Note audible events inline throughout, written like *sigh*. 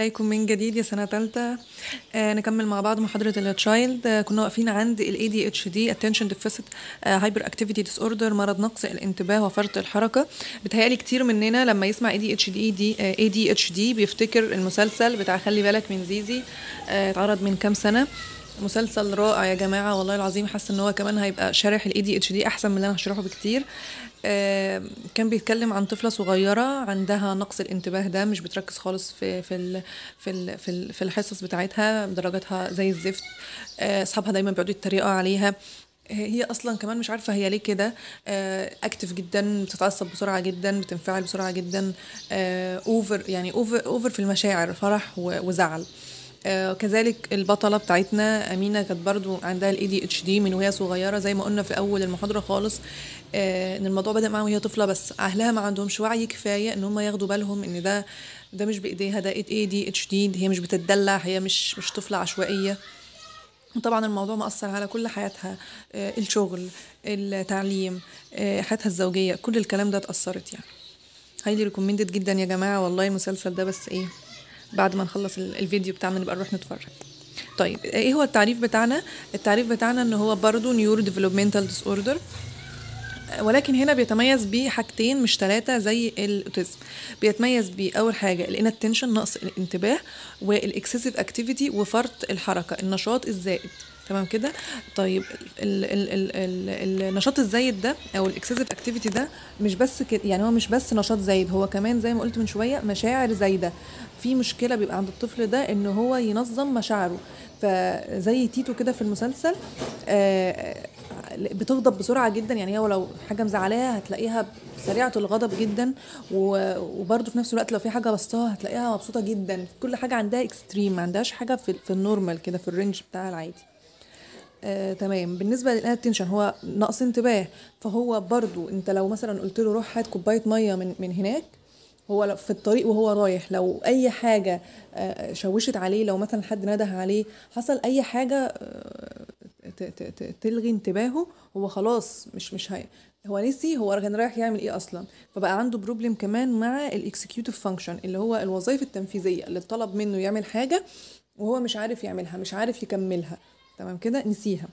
إليكم من جديد يا سنة تالتة آه نكمل مع بعض محاضرة التشايلد آه كنا واقفين عند ال ADHD Attention Deficit آه، Hyper Activity Disorder مرض نقص الانتباه وفرط الحركة بتهيألي كتير مننا لما يسمع ADHD دي آه، ADHD بيفتكر المسلسل بتاع خلي بالك من زيزي آه اتعرض من كام سنة مسلسل رائع يا جماعه والله العظيم حاسه ان هو كمان هيبقى شارح الاي دي اتش دي احسن من اللي انا هشرحه بكتير كان بيتكلم عن طفله صغيره عندها نقص الانتباه ده مش بتركز خالص في في الـ في الـ في, الـ في الحصص بتاعتها درجاتها زي الزفت آه، اصحابها دايما بيقعدوا يتريقوا عليها هي اصلا كمان مش عارفه هي ليه كده اكتف آه، جدا بتتعصب بسرعه جدا بتنفعل بسرعه جدا اوفر آه، يعني اوفر اوفر في المشاعر فرح وزعل آه، كذلك البطلة بتاعتنا أمينة كانت برضو عندها الـ ADHD من وهي صغيرة زي ما قلنا في أول المحاضرة خالص آه، إن الموضوع بدأ معاها وهي طفلة بس أهلها ما عندهمش وعي كفاية إن هم ياخدوا بالهم إن ده ده مش بإيديها ده ADHD دي هي مش بتتدلع هي مش مش طفلة عشوائية وطبعا الموضوع مأثر على كل حياتها آه، الشغل التعليم حياتها الزوجية كل الكلام ده اتأثرت يعني هايلي ريكومندد جدا يا جماعة والله المسلسل ده بس ايه بعد ما نخلص الفيديو بتاعنا نبقى نروح نتفرج طيب ايه هو التعريف بتاعنا التعريف بتاعنا ان هو برضه نيورو ديفلوبمنتال ديس اوردر ولكن هنا بيتميز بحاجتين مش ثلاثه زي الاوتيزم بيتميز باول حاجه الانتنشن نقص الانتباه والاكسسيف اكتيفيتي وفرط الحركه النشاط الزائد تمام كده طيب ال ال ال ال النشاط الزايد ده او الاكسسيف اكتيفيتي ده مش بس كده يعني هو مش بس نشاط زايد هو كمان زي ما قلت من شويه مشاعر زايده في مشكله بيبقى عند الطفل ده ان هو ينظم مشاعره فزي تيتو كده في المسلسل آه، بتغضب بسرعه جدا يعني هو لو حاجه مزعلاها هتلاقيها سريعه الغضب جدا وبرده في نفس الوقت لو في حاجه بسطاها هتلاقيها مبسوطه جدا كل حاجه عندها اكستريم ما عندهاش حاجه في النورمال كده في الرينج بتاعها العادي آه، تمام بالنسبه للاتنشن هو نقص انتباه فهو برضو انت لو مثلا قلت له روح هات كوبايه ميه من من هناك هو في الطريق وهو رايح لو اي حاجه آه، شوشت عليه لو مثلا حد نده عليه حصل اي حاجه آه، تلغي انتباهه هو خلاص مش مش هي هو نسي هو كان رايح يعمل ايه اصلا فبقى عنده بروبلم كمان مع الاكسكيوتيف فانكشن اللي هو الوظائف التنفيذيه اللي طلب منه يعمل حاجه وهو مش عارف يعملها مش عارف يكملها تمام كده نسيها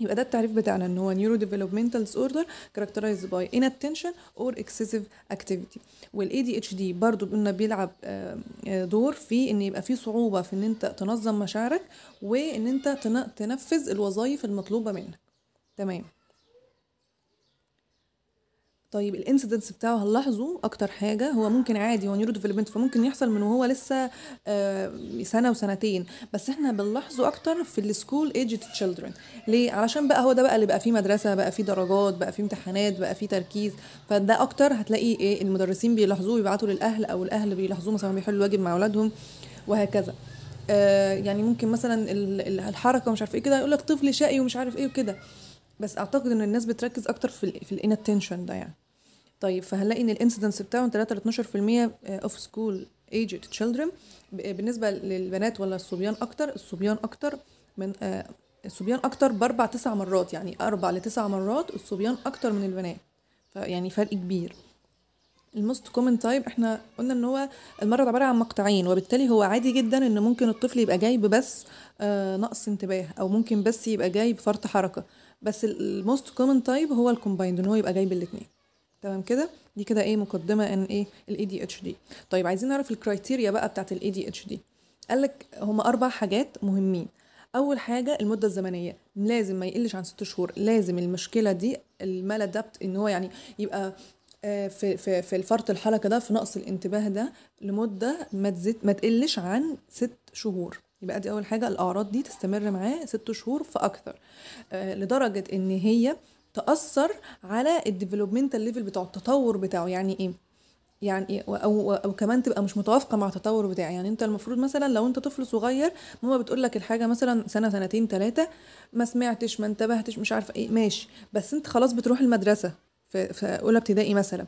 يبقى ده التعريف بتاعنا ان هو نيورو ديفلوبمنتال ديسوردر كاركترايز باي inattention اور اكسسيف اكتيفيتي والاي دي اتش دي برضه قلنا بيلعب آه، آه، دور في ان يبقى في صعوبه في ان انت تنظم مشاعرك وان انت تنفذ الوظائف المطلوبه منك تمام طيب الانسيدنس بتاعه هنلاحظه اكتر حاجه هو ممكن عادي هو نيورو ديفلوبمنت فممكن يحصل من وهو لسه آه، سنه وسنتين بس احنا بنلاحظه اكتر في السكول ايجد تشيلدرن ليه علشان بقى هو ده بقى اللي بقى فيه مدرسه بقى فيه درجات بقى فيه امتحانات بقى فيه تركيز فده اكتر هتلاقي ايه المدرسين بيلاحظوه ويبعتوا للاهل او الاهل بيلاحظوه مثلا بيحلوا الواجب مع اولادهم وهكذا آه يعني ممكن مثلا الحركه ومش عارف ايه كده يقول لك طفل شقي ومش عارف ايه وكده بس اعتقد ان الناس بتركز اكتر في في الانتنشن ده يعني طيب فهنلاقي ان الانسيدنس بتاعهم 3 ل 12% اوف سكول ايجد تشيلدرن بالنسبه للبنات ولا الصبيان اكتر الصبيان اكتر من آه الصبيان اكتر باربع تسع مرات يعني اربع لتسع مرات الصبيان اكتر من البنات فيعني فرق كبير الموست كومن تايب احنا قلنا ان هو المرض عباره عن مقطعين وبالتالي هو عادي جدا ان ممكن الطفل يبقى جايب بس آه نقص انتباه او ممكن بس يبقى جايب فرط حركه بس الموست كومن تايب هو الكومبايند ان هو يبقى جايب الاثنين تمام كده دي كده ايه مقدمه ان ايه الاي دي اتش دي طيب عايزين نعرف الكرايتيريا بقى بتاعه الاي دي اتش دي قال لك هما اربع حاجات مهمين اول حاجه المده الزمنيه لازم ما يقلش عن ست شهور لازم المشكله دي المال ادابت ان هو يعني يبقى آه، في في في الفرط الحركه ده في نقص الانتباه ده لمده ما تزيد ما تقلش عن ست شهور يبقى دي اول حاجه الاعراض دي تستمر معاه ست شهور فاكثر آه، لدرجه ان هي تاثر على الديفلوبمنتال ليفل بتاعه التطور بتاعه يعني ايه يعني إيه؟ او او كمان تبقى مش متوافقه مع التطور بتاعي يعني انت المفروض مثلا لو انت طفل صغير ماما بتقول لك الحاجه مثلا سنه سنتين ثلاثه ما سمعتش ما انتبهتش مش عارفه ايه ماشي بس انت خلاص بتروح المدرسه في في اولى ابتدائي مثلا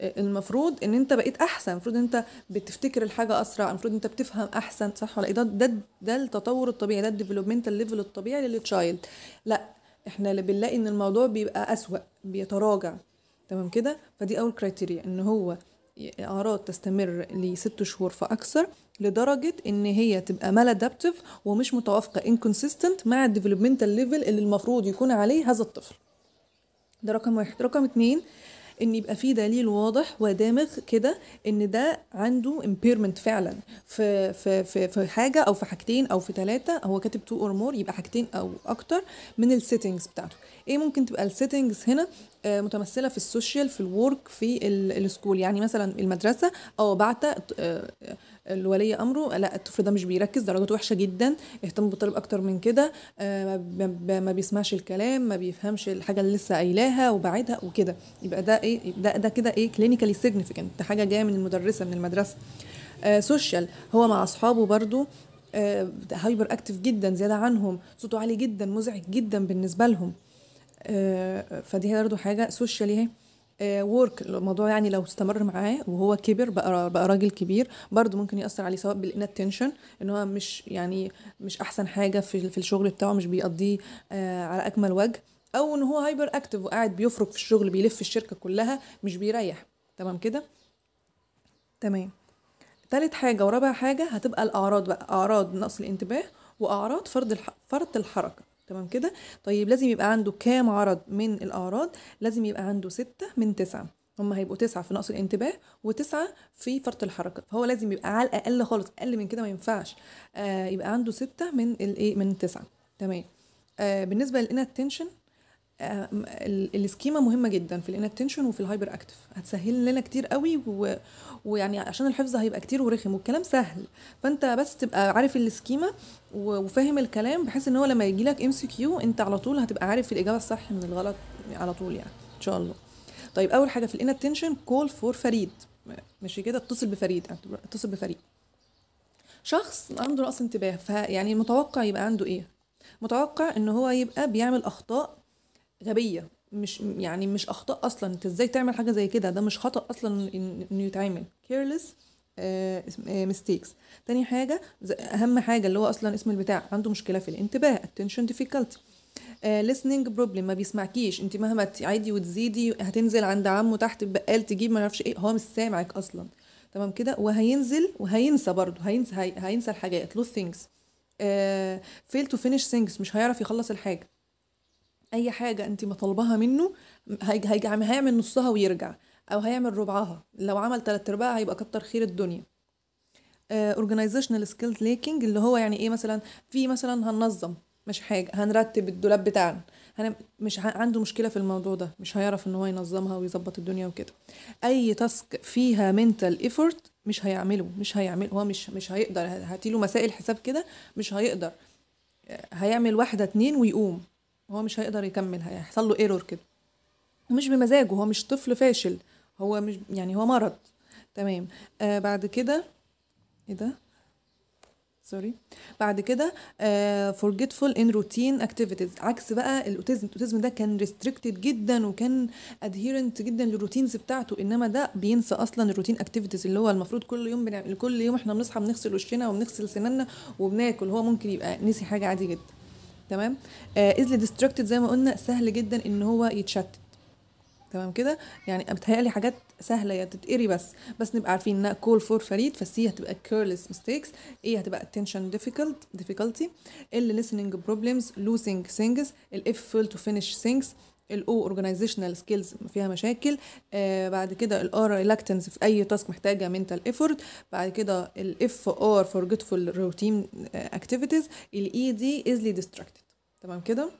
آه، المفروض ان انت بقيت احسن المفروض ان انت بتفتكر الحاجه اسرع المفروض انت بتفهم احسن صح ولا ايه ده ده, ده التطور الطبيعي ده الديفلوبمنتال ليفل الطبيعي للتشايلد لا احنا اللي بنلاقي ان الموضوع بيبقى اسوأ بيتراجع تمام كده فدي اول كريتيريا ان هو اعراض تستمر لست شهور فاكثر لدرجه ان هي تبقى ادابتيف ومش متوافقه انكونسيستنت مع الديفلوبمنتال ليفل اللي المفروض يكون عليه هذا الطفل ده رقم واحد رقم اتنين ان يبقى في دليل واضح ودامغ كده ان ده عنده امبيرمنت فعلا في في في في حاجه او في حاجتين او في ثلاثه هو كاتب تو اور مور يبقى حاجتين او اكتر من السيتنجز بتاعته ايه ممكن تبقى السيتنجز هنا آه، متمثله في السوشيال في الورك في السكول يعني مثلا المدرسه او اه، بعت آه، الولي امره لا الطفل ده مش بيركز درجاته وحشه جدا اهتم بالطالب اكتر من كده ما بيسمعش الكلام ما بيفهمش الحاجه اللي لسه قايلاها وبعدها وكده يبقى ده ايه ده ده كده ايه كلينيكالي سيجنيفيكانت ده حاجه جايه من المدرسه من المدرسه آه سوشيال هو مع اصحابه برضو آه هايبر اكتف جدا زياده عنهم صوته عالي جدا مزعج جدا بالنسبه لهم آه، فدي برضه حاجه سوشيال اهي ورك الموضوع يعني لو استمر معاه وهو كبر بقى بقى راجل كبير برضه ممكن ياثر عليه سواء بالاناتنشن ان هو مش يعني مش احسن حاجه في في الشغل بتاعه مش بيقضيه آه، على اكمل وجه او ان هو هايبر اكتف وقاعد بيفرك في الشغل بيلف الشركه كلها مش بيريح تمام كده تمام تالت حاجه ورابع حاجه هتبقى الاعراض بقى اعراض نقص الانتباه واعراض فرط فرط الحركه تمام كده طيب لازم يبقى عنده كام عرض من الاعراض لازم يبقى عنده ستة من تسعة هم هيبقوا تسعة في نقص الانتباه وتسعة في فرط الحركة فهو لازم يبقى على الأقل خالص أقل من كده ما ينفعش آه يبقى عنده ستة من الإيه من تسعة تمام آه بالنسبة للإناتنشن آه، السكيما مهمه جدا في الاناتنشن وفي الهايبر اكتف هتسهل لنا كتير قوي و... ويعني عشان الحفظ هيبقى كتير ورخم والكلام سهل فانت بس تبقى عارف السكيما وفاهم الكلام بحيث ان هو لما يجي لك ام سي كيو انت على طول هتبقى عارف الاجابه الصح من الغلط على طول يعني ان شاء الله طيب اول حاجه في الاناتنشن كول فور فريد ماشي كده اتصل بفريد اتصل بفريد شخص عنده نقص انتباه فيعني متوقع يبقى عنده ايه متوقع ان هو يبقى بيعمل اخطاء غبيه مش يعني مش اخطاء اصلا انت ازاي تعمل حاجه زي كده ده مش خطا اصلا انه يتعمل كيرلس آه، ميستيكس آه، تاني حاجه اهم حاجه اللي هو اصلا اسم البتاع عنده مشكله في الانتباه attention difficulty آه، listening problem ما بيسمعكيش انت مهما تعيدي وتزيدي هتنزل عند عمه تحت البقال تجيب ما اعرفش ايه هو مش سامعك اصلا تمام كده وهينزل وهينسى برضه هينسى هينسى الحاجات لو ثينجز فيل تو فينيش ثينجز مش هيعرف يخلص الحاجه اي حاجه انت مطالباها منه هيعمل نصها ويرجع او هيعمل ربعها لو عمل تلات ارباع هيبقى كتر خير الدنيا اورجنايزيشنال سكيلز ليكينج اللي هو يعني ايه مثلا في مثلا هننظم مش حاجه هنرتب الدولاب بتاعنا أنا مش عنده مشكله في الموضوع ده مش هيعرف ان هو ينظمها ويظبط الدنيا وكده اي تاسك فيها منتال ايفورت مش هيعمله مش هيعمله هو مش مش هيقدر هاتيله مسائل حساب كده مش هيقدر آه، هيعمل واحده اتنين ويقوم هو مش هيقدر يكملها هيحصل له ايرور كده مش بمزاجه هو مش طفل فاشل هو مش يعني هو مرض تمام آه بعد كده ايه ده سوري بعد كده فورجيتفول ان روتين اكتيفيتيز عكس بقى الاوتيزم الاوتيزم ده كان ريستريكتد جدا وكان ادهيرنت جدا للروتينز بتاعته انما ده بينسى اصلا الروتين اكتيفيتيز اللي هو المفروض كل يوم بنعمل كل يوم احنا بنصحى بنغسل وشنا وبنغسل سناننا وبناكل هو ممكن يبقى نسي حاجه عادي جدا تمام ازلي آه، ديستركتد زي ما قلنا سهل جدا ان هو يتشتت تمام كده يعني بتهيألي حاجات سهله يا تتقري بس بس نبقى عارفين ان كول فور فريد فسي هتبقى كيرلس ميستيكس ايه هتبقى اتنشن ديفيكولت ديفيكولتي اللي ال listening problems losing things الاف فيل تو فينيش سينجز الاو اورجانيزيشنال سكيلز فيها مشاكل آه بعد كده الار ريلاكتنس في اي تاسك محتاجه منتال ايفورت بعد كده الاف ار فورجيتفول روتين اكتيفيتيز الاي دي ايزلي ديستراكتد تمام كده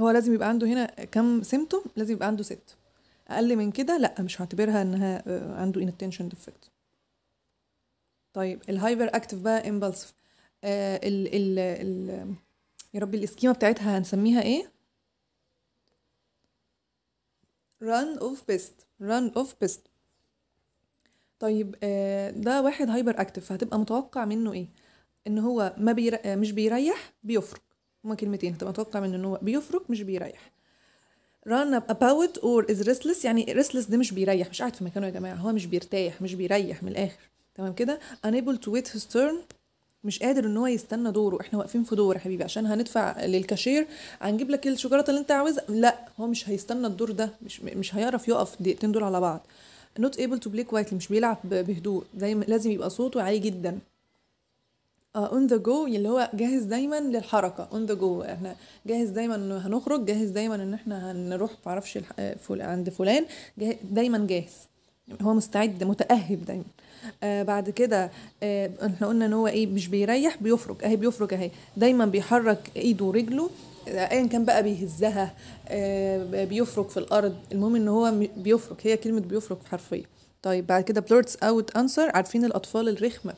هو لازم يبقى عنده هنا كم سيمتوم لازم يبقى عنده ست اقل من كده لا مش هعتبرها انها آه، عنده اتنشن ديفكت طيب الهايبر اكتف بقى امبلسف آه ال ال ال يا ربي الاسكيما بتاعتها هنسميها ايه run of best run of best طيب آه، ده واحد هايبر اكتف فهتبقى متوقع منه ايه ان هو ما بير... آه، مش بيريح بيفرك هما كلمتين هتبقى متوقع منه ان هو بيفرك مش بيريح run about or is restless يعني restless ده مش بيريح مش قاعد في مكانه يا جماعه هو مش بيرتاح مش بيريح من الاخر تمام كده unable to wait his turn مش قادر ان هو يستنى دوره احنا واقفين في دور يا حبيبي عشان هندفع للكاشير هنجيب لك الشوكولاته اللي انت عاوزها لا هو مش هيستنى الدور ده مش مش هيعرف يقف دقيقتين دول على بعض نوت ايبل تو بلاي كوايتلي مش بيلعب بهدوء زي لازم يبقى صوته عالي جدا اون ذا جو اللي هو جاهز دايما للحركه اون ذا جو احنا جاهز دايما ان هنخرج جاهز دايما ان احنا هنروح معرفش آه، عند فلان دايما جاهز هو مستعد متاهب دايما آه بعد كده آه احنا قلنا ان هو ايه مش بيريح بيفرك اهي بيفرك اهي دايما بيحرك ايده ورجله آه، ايا كان بقى بيهزها آه بيفرك في الارض المهم ان هو بيفرك هي كلمه بيفرك حرفيا طيب بعد كده بلورتس اوت انسر عارفين الاطفال الرخمه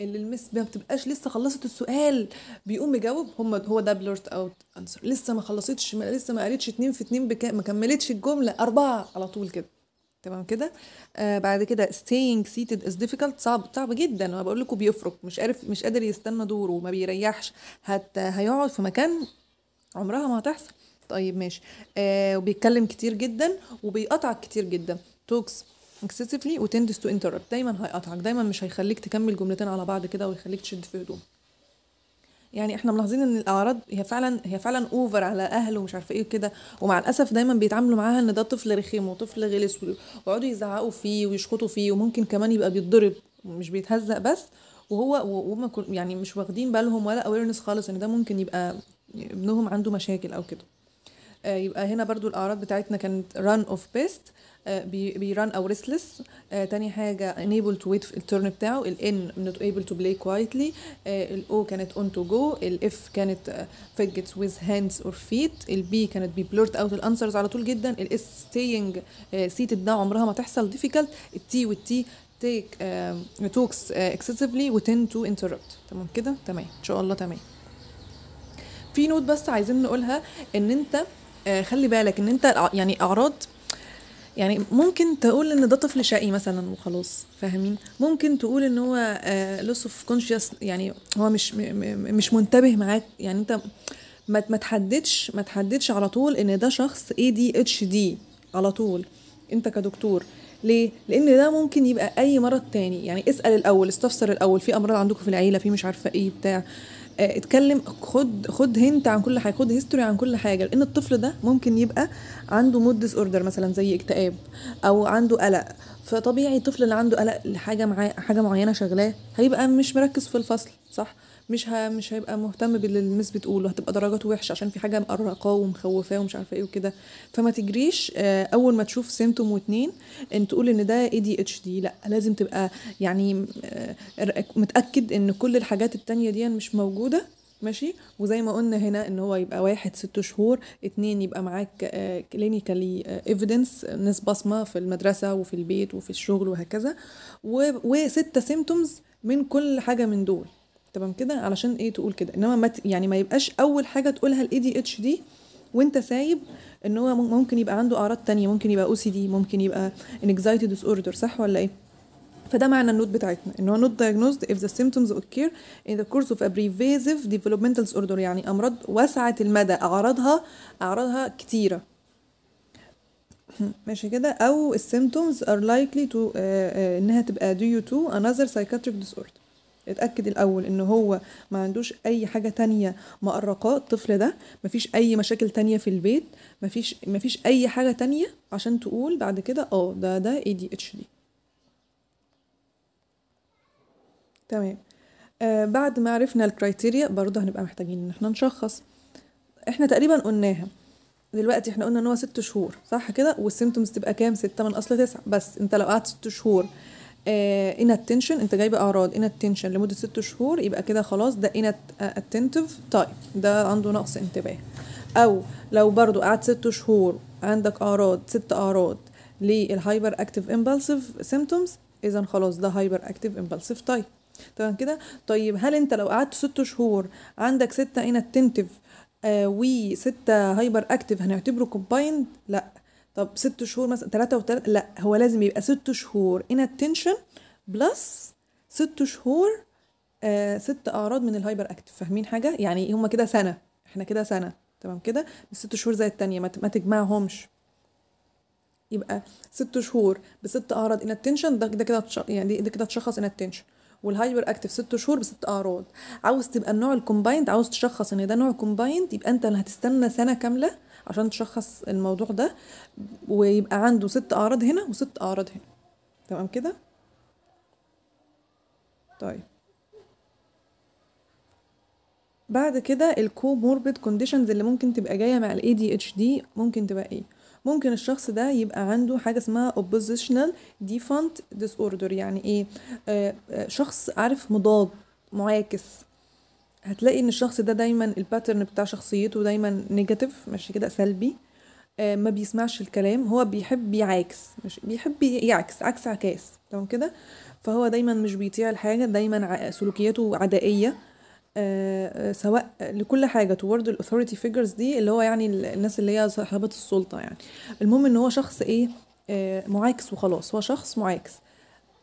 اللي المس ما بتبقاش لسه خلصت السؤال بيقوم يجاوب هم هو ده بلورت اوت انسر لسه ما خلصتش لسه ما قالتش اتنين في اتنين بكام ما كملتش الجمله اربعه على طول كده تمام كده آه بعد كده staying seated is difficult صعب صعب جدا انا بقول لكم بيفرك مش عارف مش قادر يستنى دوره ما بيريحش حتى هيقعد في مكان عمرها ما هتحصل طيب ماشي آه وبيتكلم كتير جدا وبيقطع كتير جدا talks excessively وتندس تو interrupt دايما هيقطعك دايما مش هيخليك تكمل جملتين على بعض كده ويخليك تشد في هدومك يعني احنا ملاحظين ان الاعراض هي فعلا هي فعلا اوفر على اهل ومش عارفه ايه وكده ومع الاسف دايما بيتعاملوا معاها ان ده طفل رخيم وطفل غلس ويقعدوا يزعقوا فيه ويشخطوا فيه وممكن كمان يبقى بيتضرب مش بيتهزق بس وهو وهم يعني مش واخدين بالهم ولا اويرنس خالص ان ده ممكن يبقى ابنهم عنده مشاكل او كده يبقى هنا برضو الأعراض بتاعتنا كانت run of best بي run او restless تاني حاجه enable to wait في الترن بتاعه ال n not able to play quietly ال o كانت on to go ال f كانت fidgets with hands or feet ال b كانت be blurt out الانسرز على طول جدا ال s staying seated ده عمرها ما تحصل difficult ال t وال t take uh, talks uh, excessively tend to interrupt تمام كده تمام ان شاء الله تمام في نوت بس عايزين نقولها ان انت آه، خلي بالك ان انت يعني اعراض يعني ممكن تقول ان ده طفل شقي مثلا وخلاص فاهمين ممكن تقول ان هو لوس اوف كونشس يعني هو مش مش منتبه معاك يعني انت ما ما تحددش ما تحددش على طول ان ده شخص اي دي اتش دي على طول انت كدكتور ليه لان ده ممكن يبقى اي مرض تاني يعني اسال الاول استفسر الاول في امراض عندكم في العيله في مش عارفه ايه بتاع آه، اتكلم خد خد هنت عن كل حاجه خد هيستوري عن كل حاجه لان الطفل ده ممكن يبقى عنده مود ديس اوردر مثلا زي اكتئاب او عنده قلق فطبيعي الطفل اللي عنده قلق لحاجه معاه حاجه معينه شغلاه هيبقى مش مركز في الفصل صح مش ها مش هيبقى مهتم باللي الناس بتقوله هتبقى درجاته وحشه عشان في حاجه مقرقاه ومخوفاه ومش عارفه ايه وكده فما تجريش آه، اول ما تشوف سيمتوم واتنين ان تقول ان ده اي دي اتش دي لا لازم تبقى يعني آه، متاكد ان كل الحاجات التانية دي مش موجوده ماشي وزي ما قلنا هنا ان هو يبقى واحد ست شهور اتنين يبقى معاك كلينيكالي آه، ايفيدنس ناس بصمه في المدرسه وفي البيت وفي الشغل وهكذا وستة سيمتومز من كل حاجه من دول تمام كده علشان ايه تقول كده انما ما يعني ما يبقاش اول حاجه تقولها الاي دي اتش دي وانت سايب ان هو ممكن يبقى عنده اعراض تانية ممكن يبقى او سي دي ممكن يبقى انكزايتي ديس اوردر صح ولا ايه فده معنى النوت بتاعتنا ان هو نوت دايجنوزد if the symptoms occur in the course of a ديفلوبمنتال developmental disorder يعني امراض واسعه المدى اعراضها اعراضها كتيره ماشي كده او السيمتومز are likely to آه، آه، انها تبقى تو انذر سايكاتريك ديس اوردر اتاكد الاول ان هو ما عندوش اي حاجه تانية مقرقاه الطفل ده ما فيش اي مشاكل تانية في البيت ما فيش ما فيش اي حاجه تانية عشان تقول بعد كده اه ده ده اي دي اتش دي تمام آه بعد ما عرفنا الكرايتيريا برضه هنبقى محتاجين ان احنا نشخص احنا تقريبا قلناها دلوقتي احنا قلنا ان هو ست شهور صح كده والسيمتومز تبقى كام ستة من اصل تسعة بس انت لو قعدت ست شهور ان آه، اتنشن انت جايب اعراض ان اتنشن لمده ست شهور يبقى كده خلاص ده ان اتنتيف تايب ده عنده نقص انتباه او لو برضو قعد ست شهور عندك اعراض ست اعراض للهايبر اكتيف امبالسيف سيمتومز اذا خلاص ده هايبر اكتيف امبالسيف تايب تمام كده طيب هل انت لو قعدت ست شهور عندك ستة ان اتنتيف آه وستة هايبر اكتيف هنعتبره كومبايند لا طب ست شهور مثلا تلاتة وتلاتة لا هو لازم يبقى ست شهور ان اتنشن بلس ست شهور آه ست اعراض من الهايبر اكتف فاهمين حاجه يعني إيه، هما كده سنه احنا كده سنه تمام كده الست شهور زي التانية ما تجمعهمش يبقى ست شهور بست اعراض ان اتنشن ده ده كده يعني ده كده تشخص ان اتنشن والهايبر اكتف ست شهور بست اعراض عاوز تبقى النوع الكومبايند عاوز تشخص ان ده نوع كومبايند يبقى انت هتستنى سنه كامله عشان تشخص الموضوع ده ويبقى عنده ست اعراض هنا وست اعراض هنا تمام كده طيب بعد كده الكوموربيد كونديشنز اللي ممكن تبقى جايه مع الاي دي اتش دي ممكن تبقى ايه ممكن الشخص ده يبقى عنده حاجه اسمها oppositional default disorder يعني ايه آه،, آه شخص عارف مضاد معاكس هتلاقي ان الشخص ده دايما الباترن بتاع شخصيته دايما نيجاتيف ماشي كده سلبي آه، ما بيسمعش الكلام هو بيحب يعاكس مش بيحب يعكس عكس عكاس تمام كده فهو دايما مش بيطيع الحاجه دايما سلوكياته عدائيه آه، آه، سواء لكل حاجه toward الاثوريتي فيجرز دي اللي هو يعني الناس اللي هي صاحبه السلطه يعني المهم ان هو شخص ايه معاكس وخلاص هو شخص معاكس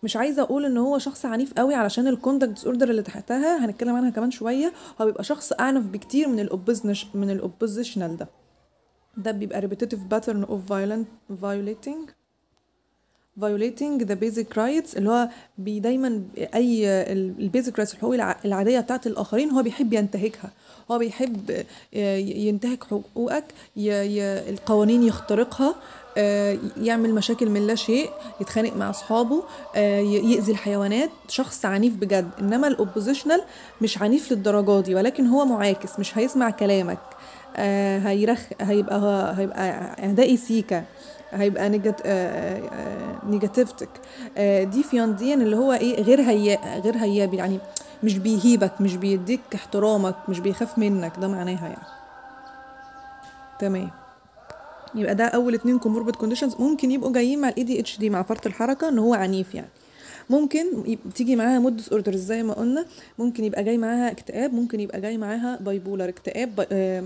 مش عايزه اقول ان هو شخص عنيف قوي علشان الكوندكت اوردر اللي تحتها هنتكلم عنها كمان شويه هو بيبقى شخص اعنف بكتير من الاوبزنش من الاوبوزيشنال ده ده بيبقى repetitive pattern of violent violating violating the basic rights اللي هو بي دايما اي البيزك رايتس الحقوق العاديه بتاعت الاخرين هو بيحب ينتهكها هو بيحب آه، ينتهك حقوقك القوانين يخترقها آه، يعمل مشاكل من لا شيء يتخانق مع اصحابه آه، يأذي الحيوانات شخص عنيف بجد انما الاوبوزيشنال مش عنيف للدرجه دي ولكن هو معاكس مش هيسمع كلامك آه، هيرخ هيبقى هيبقى اعدائي سيكا هيبقى نيجات نيجاتيفتك فيانديا اللي هو ايه غير هيا غير هيابي يعني مش بيهيبك مش بيديك احترامك مش بيخاف منك ده معناها يعني تمام يبقى ده اول اتنين كوموربيد كونديشنز ممكن يبقوا جايين مع الاي دي اتش دي مع فرط الحركه ان هو عنيف يعني ممكن تيجي معاها مود ديس اوردرز زي ما قلنا ممكن يبقى جاي معاها اكتئاب ممكن يبقى جاي معاها بولر اكتئاب با آه...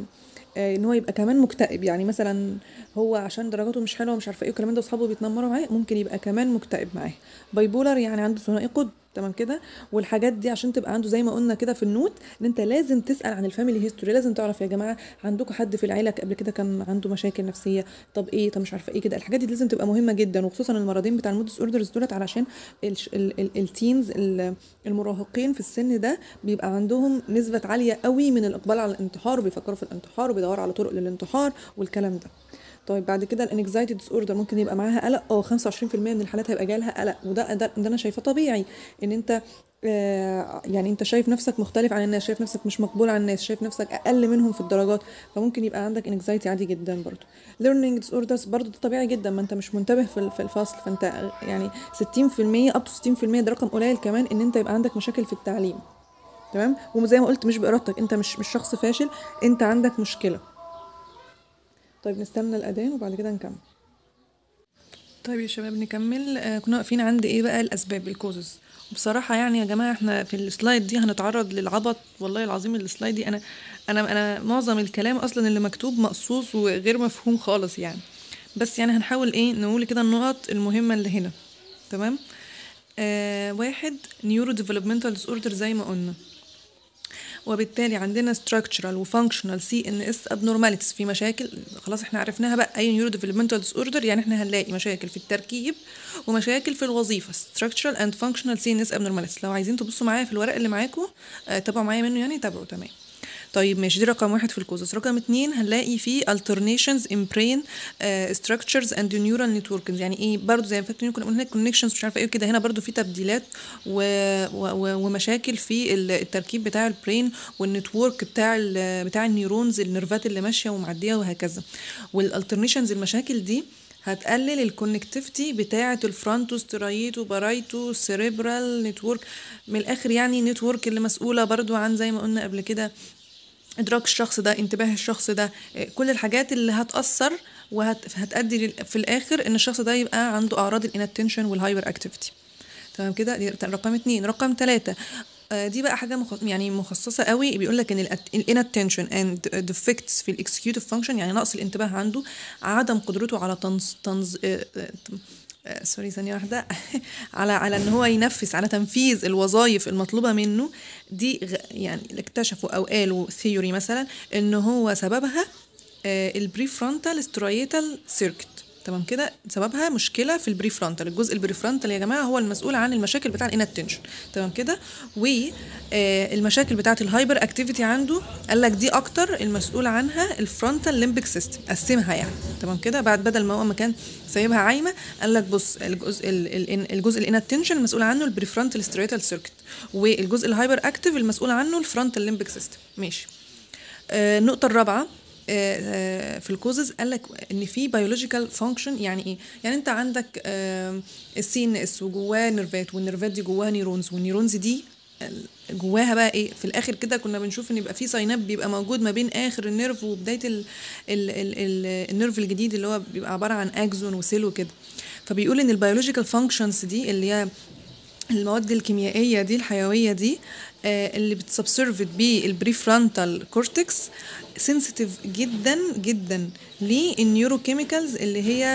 آه... ان هو يبقى كمان مكتئب يعني مثلا هو عشان درجاته مش حلوه ومش عارفه ايه والكلام ده اصحابه بيتنمروا معاه ممكن يبقى كمان مكتئب معاه بولر يعني عنده ثنائي قطب تمام كده والحاجات دي عشان تبقى عنده زي ما قلنا كده في النوت ان انت لازم تسال عن الفاميلي هيستوري لازم تعرف يا جماعه عندكم حد في العيله قبل كده كان عنده مشاكل نفسيه طب ايه طب مش عارفه ايه كده الحاجات دي لازم تبقى مهمه جدا وخصوصا المرضين بتاع المود اوردرز دولت علشان التينز المراهقين في السن ده بيبقى عندهم نسبه عاليه قوي من الاقبال على الانتحار وبيفكروا في الانتحار وبيدوروا على طرق للانتحار والكلام ده طيب بعد كده الانكزايتي ديس اوردر ممكن يبقى معاها قلق اه 25% من الحالات هيبقى جالها قلق وده ده, ده انا شايفاه طبيعي ان انت آه، يعني انت شايف نفسك مختلف عن الناس شايف نفسك مش مقبول عن الناس شايف نفسك اقل منهم في الدرجات فممكن يبقى عندك انكزايتي عادي جدا برضو ليرنينج ديس اوردرز برضو ده طبيعي جدا ما انت مش منتبه في الفصل فانت يعني 60% اب تو 60% ده رقم قليل كمان ان انت يبقى عندك مشاكل في التعليم تمام وزي ما قلت مش بارادتك انت مش مش شخص فاشل انت عندك مشكله طيب نستنى الأذان وبعد كده نكمل طيب يا شباب نكمل آه، كنا واقفين عند ايه بقى الاسباب الكوزز وبصراحه يعني يا جماعه احنا في السلايد دي هنتعرض للعبط والله العظيم السلايد دي انا انا انا معظم الكلام اصلا اللي مكتوب مقصوص وغير مفهوم خالص يعني بس يعني هنحاول ايه نقول كده النقط المهمه اللي هنا تمام آه واحد نيورو ديفلوبمنتال ديسوردر زي ما قلنا وبالتالي عندنا structural و functional CNS abnormalities في مشاكل خلاص احنا عرفناها بقى اي نيورو ديفلوبمنتال ديس اوردر يعني احنا هنلاقي مشاكل في التركيب ومشاكل في الوظيفه structural and functional CNS abnormalities لو عايزين تبصوا معايا في الورق اللي معاكم آه، تابعوا معايا منه يعني تابعوا تمام طيب ماشي دي رقم واحد في الكوزس رقم اتنين هنلاقي فيه alternations in brain آه، structures and neural networks يعني ايه برضو زي ما فاكرين كنا قلنا connections مش عارفه ايه كده هنا برضو في تبديلات و... و... ومشاكل في التركيب بتاع البرين والنتورك بتاع ال... بتاع النيورونز النرفات اللي ماشيه ومعديه وهكذا والالترنيشنز المشاكل دي هتقلل الكونكتيفيتي بتاعه الفرونتوسترايتو بارايتو سيريبرال نتورك من الاخر يعني نتورك اللي مسؤوله برضو عن زي ما قلنا قبل كده ادراك الشخص ده انتباه الشخص ده آه، كل الحاجات اللي هتاثر وهتؤدي في الاخر ان الشخص ده يبقى عنده اعراض الاناتنشن والهايبر اكتيفيتي تمام كده رقم اتنين رقم تلاتة آه، دي بقى حاجه مخص... يعني مخصصه قوي بيقول لك ان الاناتنشن اند ديفكتس في الاكسكيوتيف فانكشن يعني نقص الانتباه عنده عدم قدرته على تنظ... تنظ... آه، آه، سوري ثانيه واحده *laughs* على على ان هو ينفذ على تنفيذ الوظائف المطلوبه منه دي يعني اكتشفوا او قالوا ثيوري مثلا ان هو سببها البري فرونتال ستريتال سيركت تمام كده سببها مشكله في البري فرونتال الجزء البري فرونتال يا جماعه هو المسؤول عن المشاكل بتاع الانتنشن تمام كده والمشاكل آه، بتاعه الهايبر اكتيفيتي عنده قال لك دي اكتر المسؤول عنها الفرونتال ليمبيك سيستم قسمها يعني تمام كده بعد بدل ما هو ما كان سايبها عايمه قال لك بص الجزء الـ الـ الجزء الانتنشن المسؤول عنه البري فرونتال ستريتال سيركت والجزء الهايبر اكتيف المسؤول عنه الفرونتال ليمبيك سيستم ماشي آه، النقطه الرابعه آه، آه، في الكوزز قال لك ان في بيولوجيكال فانكشن يعني ايه يعني انت عندك السي ان اس وجواه نيرفات والنيرفات دي جواها نيرونز والنيرونز دي آه، جواها بقى ايه في الاخر كده كنا بنشوف ان يبقى في سايناب بيبقى موجود ما بين اخر النيرف وبدايه الـ الـ الـ الـ النيرف الجديد اللي هو بيبقى عباره عن اكزون وسيل وكده فبيقول ان البيولوجيكال فانكشنز دي اللي هي المواد الكيميائيه دي الحيويه دي آه، اللي بتسبسيرفت بيه البريفرونتال كورتكس سنسيتيف جدا جدا للنيورو كيميكالز اللي هي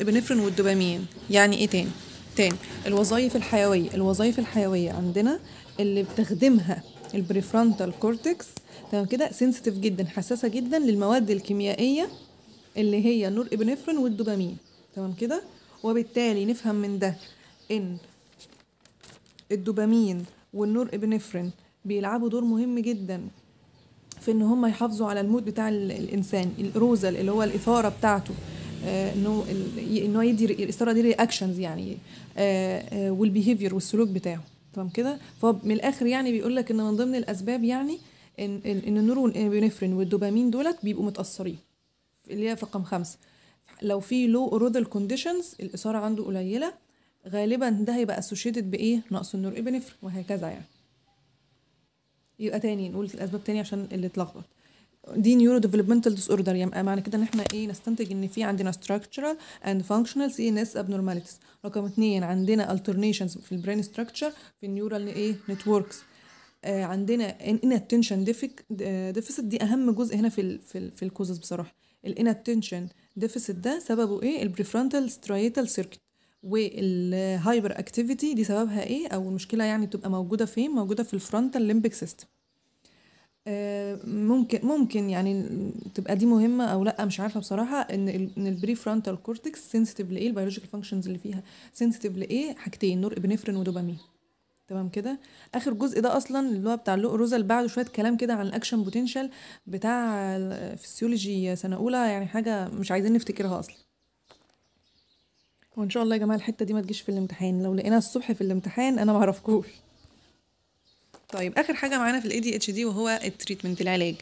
ابنفرين والدوبامين يعني ايه تاني تاني الوظائف الحيويه الوظائف الحيويه عندنا اللي بتخدمها البريفرونتال كورتكس تمام كده سنسيتيف جدا حساسه جدا للمواد الكيميائيه اللي هي النور ابنفرين والدوبامين تمام كده وبالتالي نفهم من ده ان الدوبامين والنور ابنفرين بيلعبوا دور مهم جدا في ان هم يحافظوا على المود بتاع الانسان الاروزل اللي هو الاثاره بتاعته آه، انه انه يدي الاثاره دي رياكشنز يعني آه، آه، والبيهيفير والسلوك بتاعه تمام كده فمن الاخر يعني بيقول لك ان من ضمن الاسباب يعني ان ان النور ابنفرين والدوبامين دولت بيبقوا متاثرين اللي هي رقم خمسة لو في لو اورودال كونديشنز الاثاره عنده قليله غالبا ده هيبقى اسوشيتد بايه نقص النور ابنفر وهكذا يعني يبقى تاني نقول الاسباب تاني عشان اللي اتلخبط دي نيورو ديفلوبمنتال ديس اوردر يعني معنى كده ان احنا ايه نستنتج ان في عندنا structural اند functional سي ان اس ابنورماليتيز رقم اتنين عندنا alternations في البرين structure في النيورال ايه نتوركس آه عندنا اتنشن آه، ديفيسيت دي اهم جزء هنا في الـ في, الـ في الكوزز بصراحه اتنشن ديفيسيت ده سببه ايه البريفرونتال سترايتال سيركت والهايبر اكتيفيتي دي سببها ايه او المشكله يعني بتبقى موجوده فين موجوده في الفرونتال ليمبيك سيستم ممكن ممكن يعني تبقى دي مهمه او لا مش عارفه بصراحه ان ان البري فرونتال كورتكس سنسيتيف لايه البيولوجيكال فانكشنز اللي فيها سنسيتيف لايه حاجتين نور ابنفرين ودوبامين تمام كده اخر جزء ده اصلا اللي هو بتاع اللو روزا اللي بعده شويه كلام كده عن الاكشن بوتنشال بتاع فسيولوجي سنه اولى يعني حاجه مش عايزين نفتكرها اصلا وان شاء الله يا جماعه الحته دي ما تجيش في الامتحان لو لقيناها الصبح في الامتحان انا ما اعرفكوش طيب اخر حاجه معانا في الاي دي اتش دي وهو التريتمنت العلاج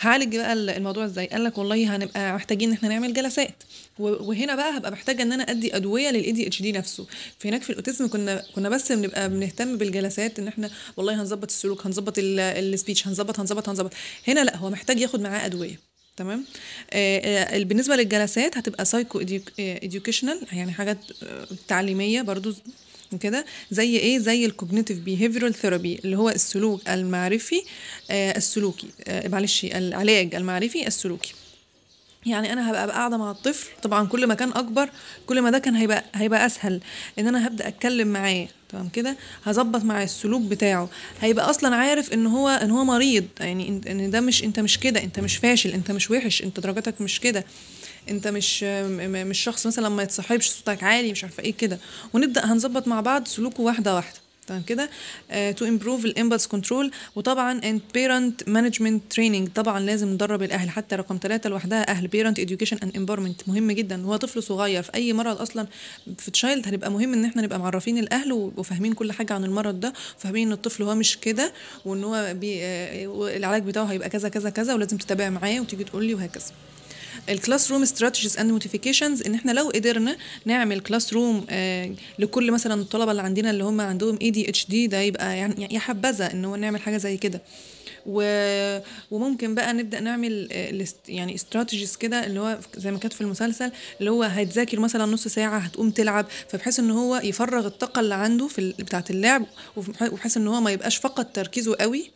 هعالج بقى الموضوع ازاي قال لك والله هنبقى محتاجين ان احنا نعمل جلسات وهنا بقى هبقى محتاجه ان انا ادي ادويه للاي دي اتش دي نفسه في هناك في الاوتيزم كنا كنا بس بنبقى بنهتم بالجلسات ان احنا والله هنظبط السلوك هنظبط السبيتش هنظبط هنظبط هنظبط هنا لا هو محتاج ياخد معاه ادويه تمام آه, آه، بالنسبه للجلسات هتبقى سايكو اديوكيشنال آه، يعني حاجات آه، تعليميه برضو كده زي ايه زي الكوجنيتيف بيهيفيرال ثيرابي اللي هو السلوك المعرفي آه السلوكي آه معلش العلاج المعرفي السلوكي يعني انا هبقى قاعده مع الطفل طبعا كل ما كان اكبر كل ما ده كان هيبقى هيبقى اسهل ان انا هبدا اتكلم معاه تمام كده هظبط مع السلوك بتاعه هيبقى اصلا عارف ان هو ان هو مريض يعني ان ده مش انت مش كده انت مش فاشل انت مش وحش انت درجاتك مش كده انت مش مش شخص مثلا ما يتصاحبش صوتك عالي مش عارفه ايه كده ونبدا هنظبط مع بعض سلوكه واحده واحده تمام طيب كده تو امبروف الامبلس كنترول وطبعا اند بيرنت مانجمنت تريننج طبعا لازم ندرب الاهل حتى رقم ثلاثة لوحدها اهل بيرنت اديوكيشن اند امبارمنت مهم جدا هو طفل صغير في اي مرض اصلا في تشايلد هنبقى مهم ان احنا نبقى معرفين الاهل وفاهمين كل حاجه عن المرض ده وفاهمين ان الطفل هو مش كده وان هو بي آه، العلاج بتاعه هيبقى كذا كذا كذا ولازم تتابع معاه وتيجي تقول لي وهكذا الكلاس روم استراتيجيز اند نوتيفيكيشنز ان احنا لو قدرنا نعمل كلاس روم آه لكل مثلا الطلبه اللي عندنا اللي هم عندهم اي دي اتش دي ده يبقى يعني يا حبذا ان هو نعمل حاجه زي كده و... وممكن بقى نبدا نعمل آه، يعني استراتيجيز كده اللي هو زي ما كانت في المسلسل اللي هو هتذاكر مثلا نص ساعه هتقوم تلعب فبحيث ان هو يفرغ الطاقه اللي عنده في بتاعه اللعب وبحيث ان هو ما يبقاش فقط تركيزه قوي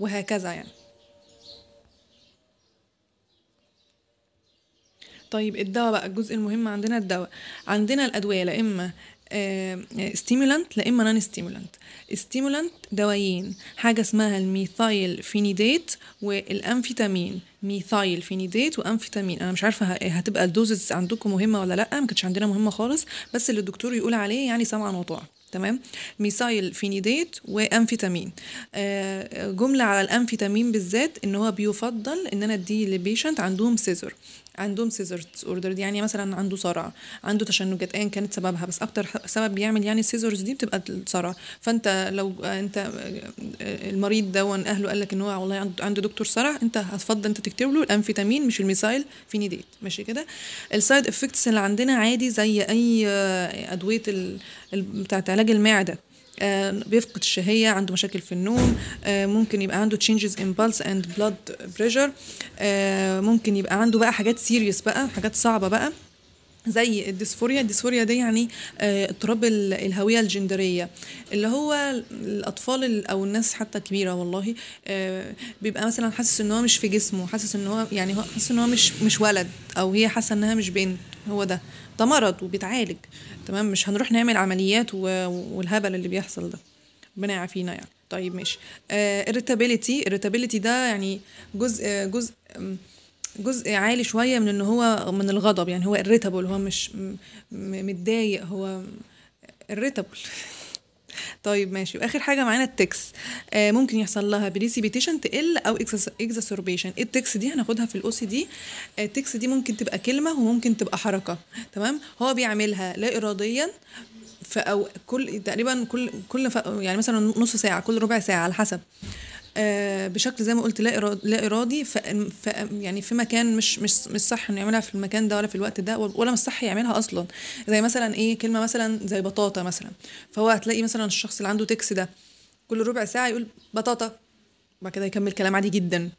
وهكذا يعني طيب الدواء بقى الجزء المهم عندنا الدواء عندنا الادويه لا اما ستيمولانت آه، آه، لا اما نون ستيمولانت ستيمولانت دوايين حاجه اسمها الميثايل فينيديت والامفيتامين ميثايل فينيديت وامفيتامين انا مش عارفه هتبقى الدوزز عندكم مهمه ولا لا ما كانتش عندنا مهمه خالص بس اللي الدكتور يقول عليه يعني سمعا وطاعه تمام ميثايل فينيديت وامفيتامين آه، جمله على الامفيتامين بالذات ان هو بيفضل ان انا اديه لبيشنت عندهم سيزر عندهم سيزرز اوردر يعني مثلا عنده صرع عنده تشنجات ايا كانت سببها بس اكتر سبب بيعمل يعني السيزرز دي بتبقى الصرع فانت لو انت آه، المريض ده اهله قال لك ان هو والله عنده دكتور صرع انت هتفضل انت تكتب له الامفيتامين مش الميسايل فينيديت ماشي كده السايد افكتس اللي عندنا عادي زي اي آه، ادويه بتاعت علاج المعده آه، بيفقد الشهيه عنده مشاكل في النوم آه، ممكن يبقى عنده changes ان pulse اند بلاد بريشر ممكن يبقى عنده بقى حاجات سيريوس بقى حاجات صعبه بقى زي الديسفوريا الديسفوريا دي يعني آه، اضطراب الهوية الجندرية اللي هو الأطفال أو الناس حتى كبيرة والله بيبقى مثلا حاسس إن هو مش في جسمه حاسس إن هو يعني حاسس إن هو مش مش ولد أو هي حاسة إنها مش بنت هو ده ده مرض وبيتعالج تمام مش هنروح نعمل عمليات والهبل اللي بيحصل ده ربنا يعافينا يعني طيب ماشي آه، irritability اريتابيليتي ده يعني جزء جزء جزء عالي شويه من ان هو من الغضب يعني هو اريتابل هو مش متضايق هو اريتابل *laughs* طيب ماشي واخر حاجه معانا التكس آه ممكن يحصل لها بريسيبيتيشن تقل او اكزاسوربيشن التكس دي هناخدها في الاو آه، سي دي التكس دي ممكن تبقى كلمه وممكن تبقى حركه تمام هو بيعملها لا اراديا فأو كل تقريبا كل كل يعني مثلا نص ساعه كل ربع ساعه على حسب آه، بشكل زي ما قلت لا ارادي ف يعني في مكان مش مش مش صح انه يعملها في المكان ده ولا في الوقت ده ولا مش صح يعملها اصلا زي مثلا ايه كلمه مثلا زي بطاطا مثلا فهو هتلاقي مثلا الشخص اللي عنده تكس ده كل ربع ساعه يقول بطاطا وبعد كده يكمل كلام عادي جدا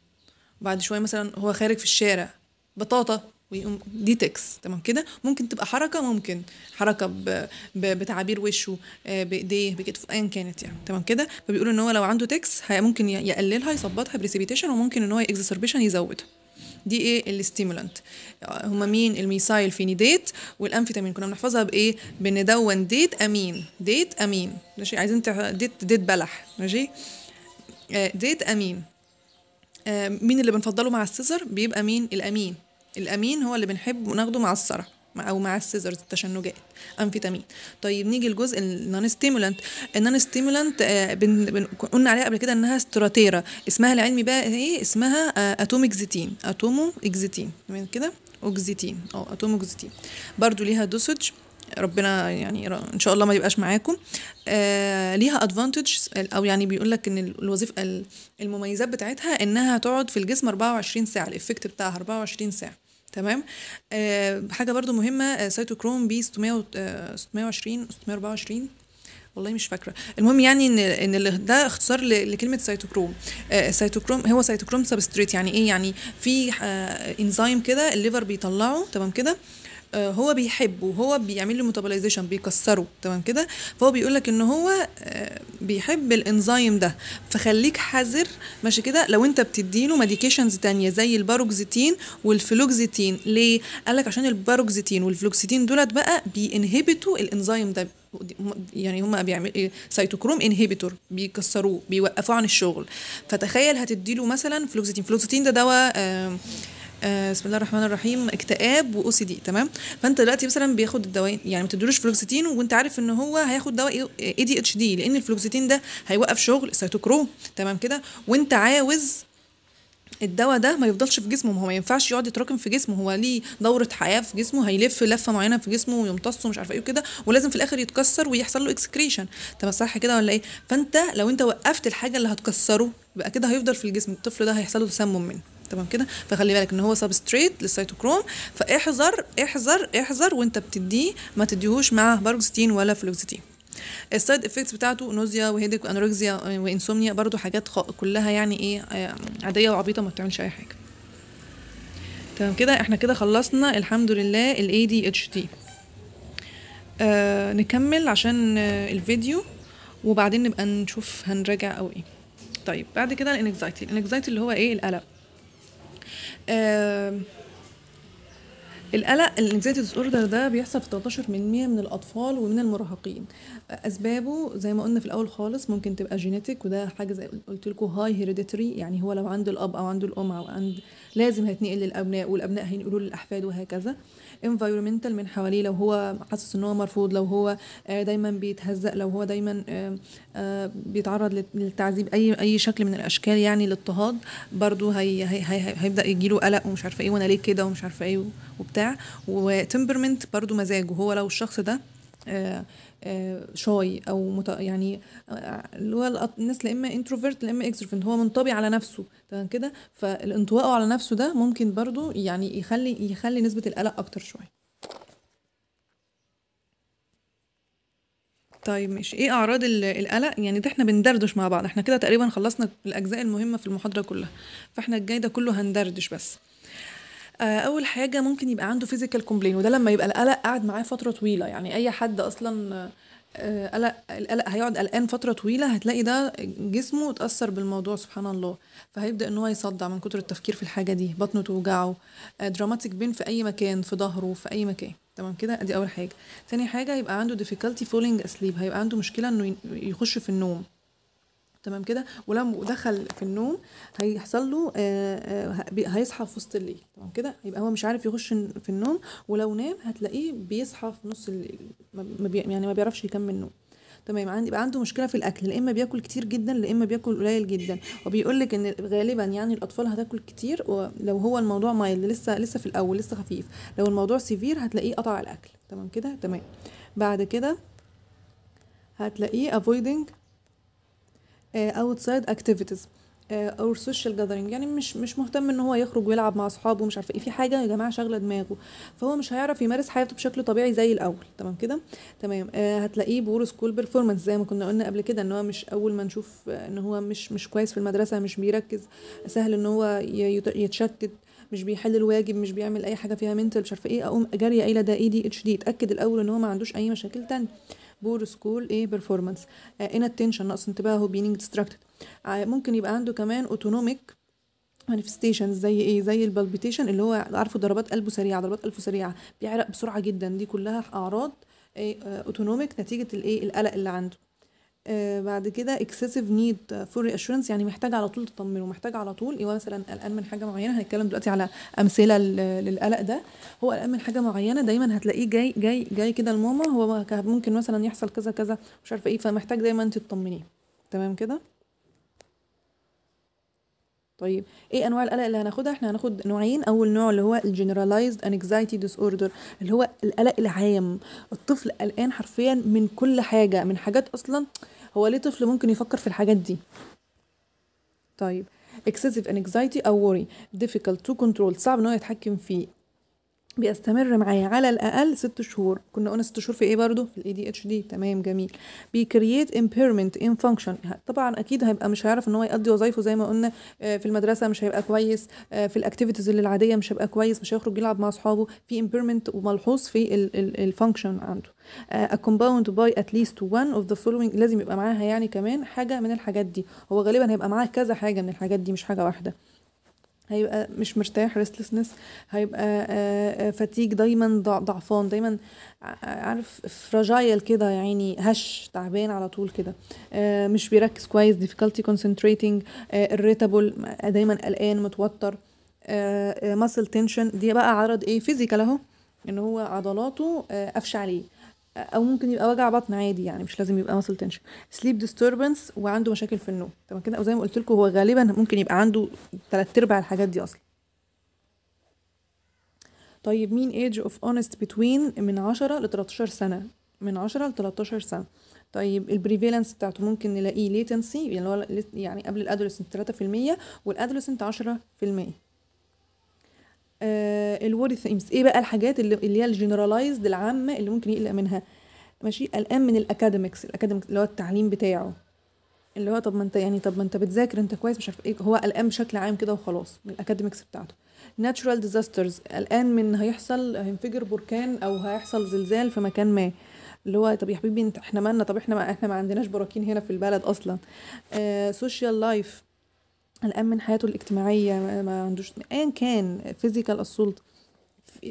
بعد شويه مثلا هو خارج في الشارع بطاطا ويقوم ديتكس تمام كده ممكن تبقى حركه ممكن حركه ب... ب... بتعابير وشه آه، بايديه بكتفه ايا كانت يعني تمام كده فبيقولوا ان هو لو عنده تكس ممكن يقللها يظبطها بريسيبيتيشن وممكن ان هو اكزسربيشن يزودها دي ايه الاستيمولانت آه، هما مين الميسايل فينيديت والامفيتامين كنا بنحفظها بايه بندون ديت امين ديت امين ماشي عايزين ديت ديت بلح ماشي آه، ديت امين مين اللي بنفضله مع السيزر بيبقى مين الامين الامين هو اللي بنحب وناخده مع الصرع او مع السيزرز التشنجات امفيتامين طيب نيجي لجزء النون ستيمولانت النون ستيمولانت قلنا عليها قبل كده انها استراتيرا اسمها العلمي بقى ايه اسمها آه اتوميكزيتين اتومو اكزيتين تمام كده اوكزيتين او أه، اتوموكزيتين برضو ليها دوسج ربنا يعني ان شاء الله ما يبقاش معاكم آه ليها ادفانتج او يعني بيقول لك ان الوظيفه المميزات بتاعتها انها تقعد في الجسم 24 ساعه الايفكت بتاعها 24 ساعه تمام آه حاجه برضو مهمه آه سيتوكروم بي 620 624 والله مش فاكره المهم يعني ان ان ده اختصار لكلمه سيتوكروم آه سيتوكروم هو سيتوكروم سبستريت يعني ايه يعني في آه انزيم كده الليفر بيطلعه تمام كده آه آه، هو بيحبه وهو بيعمل له ميتابولايزيشن بيكسره تمام كده فهو بيقول لك ان هو آه، بيحب الانزيم ده فخليك حذر ماشي كده لو انت بتديله ميديكيشنز تانية زي الباروكزيتين والفلوكزيتين ليه قال لك عشان الباروكزيتين والفلوكسيتين دولت بقى بينهبتوا الانزيم ده يعني هما بيعمل سيتوكروم آه، انهبيتور بيكسروه بيوقفوه عن الشغل فتخيل هتديله مثلا فلوكسيتين فلوكسيتين ده دواء آه آه، بسم الله الرحمن الرحيم اكتئاب واو سي دي تمام فانت دلوقتي مثلا بياخد الدواء يعني ما تدلوش فلوكسيتين وانت عارف ان هو هياخد دواء اي دي اتش دي لان الفلوكسيتين ده هيوقف شغل سيتوكروم تمام كده وانت عاوز الدواء ده ما يفضلش في جسمه ما هو ما ينفعش يقعد يتراكم في جسمه هو ليه دوره حياه في جسمه هيلف لفه معينه في جسمه ويمتصه ومش عارفه ايه وكده ولازم في الاخر يتكسر ويحصل له اكسكريشن تمام صح كده ولا ايه فانت لو انت وقفت الحاجه اللي هتكسره يبقى كده هيفضل في الجسم الطفل ده هيحصل له تسمم منه تمام كده فخلي بالك ان هو سبستريت للسيتوكروم فاحذر احذر احذر وانت بتديه ما تديهوش مع باروكسيتين ولا فلوكسيتين السايد افكتس بتاعته نوزيا وهيدك وانوركسيا وانسومنيا برضو حاجات كلها يعني ايه آه، عاديه وعبيطه ما بتعملش اي حاجه تمام كده احنا كده خلصنا الحمد لله الاي دي اتش دي نكمل عشان الفيديو وبعدين نبقى نشوف هنراجع او ايه طيب بعد كده الانكزايتي الانكزايتي اللي هو ايه القلق القلق الانكزايتي ديس اوردر ده بيحصل في 13% من الاطفال ومن المراهقين اسبابه زي ما قلنا في الاول خالص ممكن تبقى جينيتك وده حاجه زي قلت لكم هاي هيريديتري يعني هو لو عنده الاب او عنده الام او عند لازم هيتنقل للابناء والابناء هينقلوا للاحفاد وهكذا انفايرمنتال من حواليه لو هو حاسس ان هو مرفوض لو هو آه، دايما بيتهزق لو هو دايما آه، آه، بيتعرض للتعذيب اي اي شكل من الاشكال يعني الاضطهاد برضه هي هي هي هيبدا يجيله قلق ومش عارفه ايه وانا ليه كده ومش عارفه ايه وبتاع وتمبرمنت برضه مزاجه هو لو الشخص ده آه، شاي او مت... يعني آه، اللي هو الناس لا اما انتروفيرت لا اما اكستروفيرت هو منطوي على نفسه تمام كده فالانطواء على نفسه ده ممكن برضو يعني يخلي يخلي نسبه القلق اكتر شويه طيب ماشي ايه اعراض القلق يعني ده احنا بندردش مع بعض احنا كده تقريبا خلصنا الاجزاء المهمه في المحاضره كلها فاحنا الجاي ده كله هندردش بس آه، اول حاجه ممكن يبقى عنده فيزيكال كومبلين وده لما يبقى القلق قاعد معاه فتره طويله يعني اي حد اصلا آه، قلق القلق هيقعد قلقان فتره طويله هتلاقي ده جسمه اتاثر بالموضوع سبحان الله فهيبدا ان هو يصدع من كتر التفكير في الحاجه دي بطنه توجعه دراماتيك آه، بين في اي مكان في ظهره في اي مكان تمام كده ادي اول حاجه تاني حاجه يبقى عنده difficulty falling asleep هيبقى عنده مشكله انه يخش في النوم تمام كده ولما دخل في النوم هيحصل له آه، آه، هيصحى في وسط الليل تمام كده يبقى هو مش عارف يخش في النوم ولو نام هتلاقيه بيصحى في نص الليل ما بي يعني ما بيعرفش يكمل نوم تمام عندي يبقى عنده مشكله في الاكل لا اما بياكل كتير جدا لا اما بياكل قليل جدا وبيقول لك ان غالبا يعني الاطفال هتاكل كتير ولو هو الموضوع مايل لسه لسه في الاول لسه خفيف لو الموضوع سيفير هتلاقيه قطع الاكل تمام كده تمام بعد كده هتلاقيه avoiding آه، outside activities او سوشيال جاذرينج يعني مش مش مهتم ان هو يخرج ويلعب مع اصحابه ومش عارفه ايه في حاجه يا جماعه شاغله دماغه فهو مش هيعرف يمارس حياته بشكل طبيعي زي الاول تمام كده تمام آه هتلاقيه بور سكول بيرفورمانس زي ما كنا قلنا قبل كده ان هو مش اول ما نشوف آه، ان هو مش مش كويس في المدرسه مش بيركز سهل ان هو يتشتت مش بيحل الواجب مش بيعمل اي حاجه فيها منتل مش عارفه ايه اقوم جاريه قايله ده اي دي اتش دي اتاكد الاول ان هو ما عندوش اي مشاكل تانية بور سكول ايه بيرفورمانس ان اتنشن نقص انتباهه being distracted ممكن يبقى عنده كمان اوتونوميك مانيفستيشن زي ايه زي البالبيتيشن اللي هو عارفه ضربات قلبه سريعه ضربات قلبه سريعه بيعرق بسرعه جدا دي كلها اعراض اوتونوميك آه، نتيجه الايه القلق اللي عنده آه، بعد كده اكسسيف نيد فور رياشورنس يعني محتاج على طول تطمنه محتاج على طول يبقى إيه، مثلا قلقان من حاجه معينه هنتكلم دلوقتي على امثله للقلق ده هو قلقان من حاجه معينه دايما هتلاقيه جاي جاي جاي كده لماما هو ممكن مثلا يحصل كذا كذا مش عارفه ايه فمحتاج دايما انت تطمنيه تمام كده طيب ايه انواع القلق اللي هناخدها احنا هناخد نوعين اول نوع اللي هو الجنراليزد انكزايتي ديس اوردر اللي هو القلق العام الطفل قلقان حرفيا من كل حاجه من حاجات اصلا هو ليه طفل ممكن يفكر في الحاجات دي طيب excessive anxiety او worry difficult to control صعب ان هو يتحكم فيه بيستمر معايا على الاقل ست شهور كنا قلنا ست شهور في ايه برضو في الاي دي اتش دي تمام جميل بيكرييت امبيرمنت ان فانكشن طبعا اكيد هيبقى مش هيعرف ان هو يقضي وظايفه زي ما قلنا آه، في المدرسه مش هيبقى كويس آه، في الاكتيفيتيز اللي العاديه مش هيبقى كويس مش هيخرج يلعب مع اصحابه في امبيرمنت وملحوظ في الفانكشن عنده كومباوند باي ات ليست وان اوف ذا فولوينج لازم يبقى معاها يعني كمان حاجه من الحاجات دي هو غالبا هيبقى معاه كذا حاجه من الحاجات دي مش حاجه واحده هيبقى مش مرتاح ريستلسنس هيبقى فتيك آه، آه، دايما ضعفان دايما آه، عارف فراجايل كده يعني هش تعبان على طول كده مش بيركز كويس difficulty concentrating irritable دايما قلقان متوتر muscle tension دي بقى عرض ايه فيزيكال اهو ان هو عضلاته قفش عليه او ممكن يبقى وجع بطن عادي يعني مش لازم يبقى مسل تنشن سليب ديستربنس وعنده مشاكل في النوم تمام كده او زي ما قلت لكم هو غالبا ممكن يبقى عنده ثلاث ارباع الحاجات دي اصلا طيب مين ايج اوف اونست بتوين من 10 ل 13 سنه من 10 ل 13 سنه طيب البريفالنس بتاعته ممكن نلاقيه ليتنسي يعني هو يعني قبل الادولسنت 3% والادولسنت 10% آه، الوري ثيمز ايه بقى الحاجات اللي, اللي هي الجنرالايزد العامه اللي ممكن يقلق منها ماشي قلقان من الاكاديميكس الاكاديميكس اللي هو التعليم بتاعه اللي هو طب ما انت يعني طب ما انت بتذاكر انت كويس مش عارف ايه هو قلقان بشكل عام كده وخلاص من الاكاديميكس بتاعته ناتشورال ديزاسترز قلقان من هيحصل هينفجر بركان او هيحصل زلزال في مكان ما اللي هو طب يا حبيبي انت احنا مالنا طب احنا ما احنا ما عندناش براكين هنا في البلد اصلا سوشيال آه، لايف الان من حياته الاجتماعيه ما عندوش ايا كان فيزيكال اسولت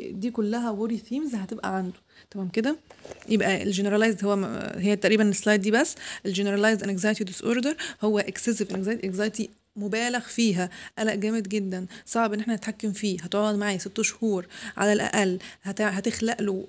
دي كلها وري ثيمز هتبقى عنده تمام كده يبقى الجنرالايزد هو هي تقريبا السلايد دي بس الجنرالايزد انكزايتي ديس اوردر هو اكسسيف انكزايتي مبالغ فيها قلق جامد جدا صعب ان احنا نتحكم فيه هتقعد معايا ست شهور على الاقل هتخلق له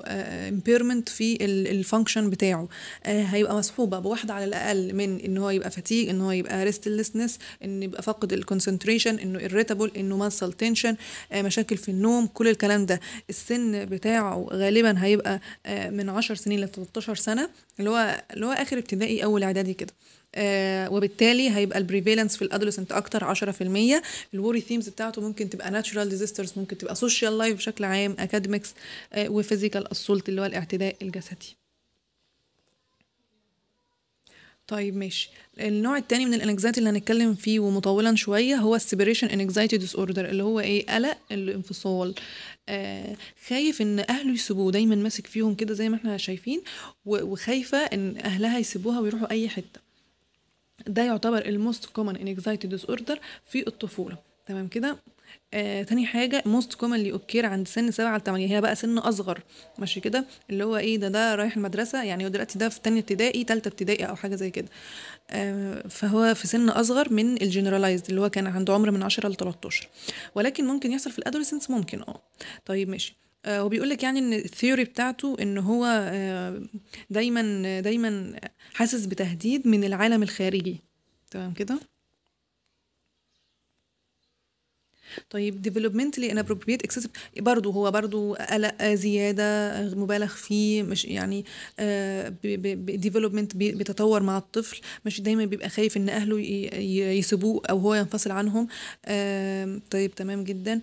امبيرمنت آه، في الفانكشن بتاعه آه، هيبقى مصحوبه بواحده على الاقل من ان هو يبقى فتيج ان هو يبقى ريستلسنس ان يبقى فاقد الكونسنتريشن انه اريتابل انه ماسل آه، تنشن مشاكل في النوم كل الكلام ده السن بتاعه غالبا هيبقى من 10 سنين ل 13 سنه اللي هو اللي هو اخر ابتدائي اول اعدادي كده آه، وبالتالي هيبقى البريفالنس في الادولسنت اكتر 10% الوري ثيمز بتاعته ممكن تبقى ناتشورال ديزاسترز ممكن تبقى سوشيال لايف بشكل عام اكاديميكس وفيزيكال اسولت اللي هو الاعتداء الجسدي طيب ماشي النوع التاني من الانكزايتي اللي هنتكلم فيه ومطولا شويه هو السيبريشن انكزايتي ديس اوردر اللي هو ايه قلق الانفصال آه خايف ان اهله يسيبوه دايما ماسك فيهم كده زي ما احنا شايفين وخايفه ان اهلها يسيبوها ويروحوا اي حته ده يعتبر الموست كومن انكزايتي ديس اوردر في الطفوله تمام كده آه، تاني حاجه موست كومنلي اوكير عند سن سبعة ل 8 هي بقى سن اصغر ماشي كده اللي هو ايه ده ده رايح المدرسه يعني دلوقتي ده في تاني ابتدائي تالتة ابتدائي او حاجه زي كده آه، فهو في سن اصغر من الجنرالايزد اللي هو كان عنده عمر من 10 ل 13 ولكن ممكن يحصل في الادوليسنس ممكن اه طيب ماشي هو آه، بيقول لك يعني ان الثيوري بتاعته ان هو آه، دايما آه، دايما حاسس بتهديد من العالم الخارجي تمام كده طيب ديفلوبمنتلي ابروبريت اكسسيف برضه هو برضه قلق آه، زياده آه، مبالغ فيه مش يعني ديفلوبمنت آه، بيتطور مع الطفل مش دايما بيبقى خايف ان اهله يسيبوه او هو ينفصل عنهم طيب تمام جدا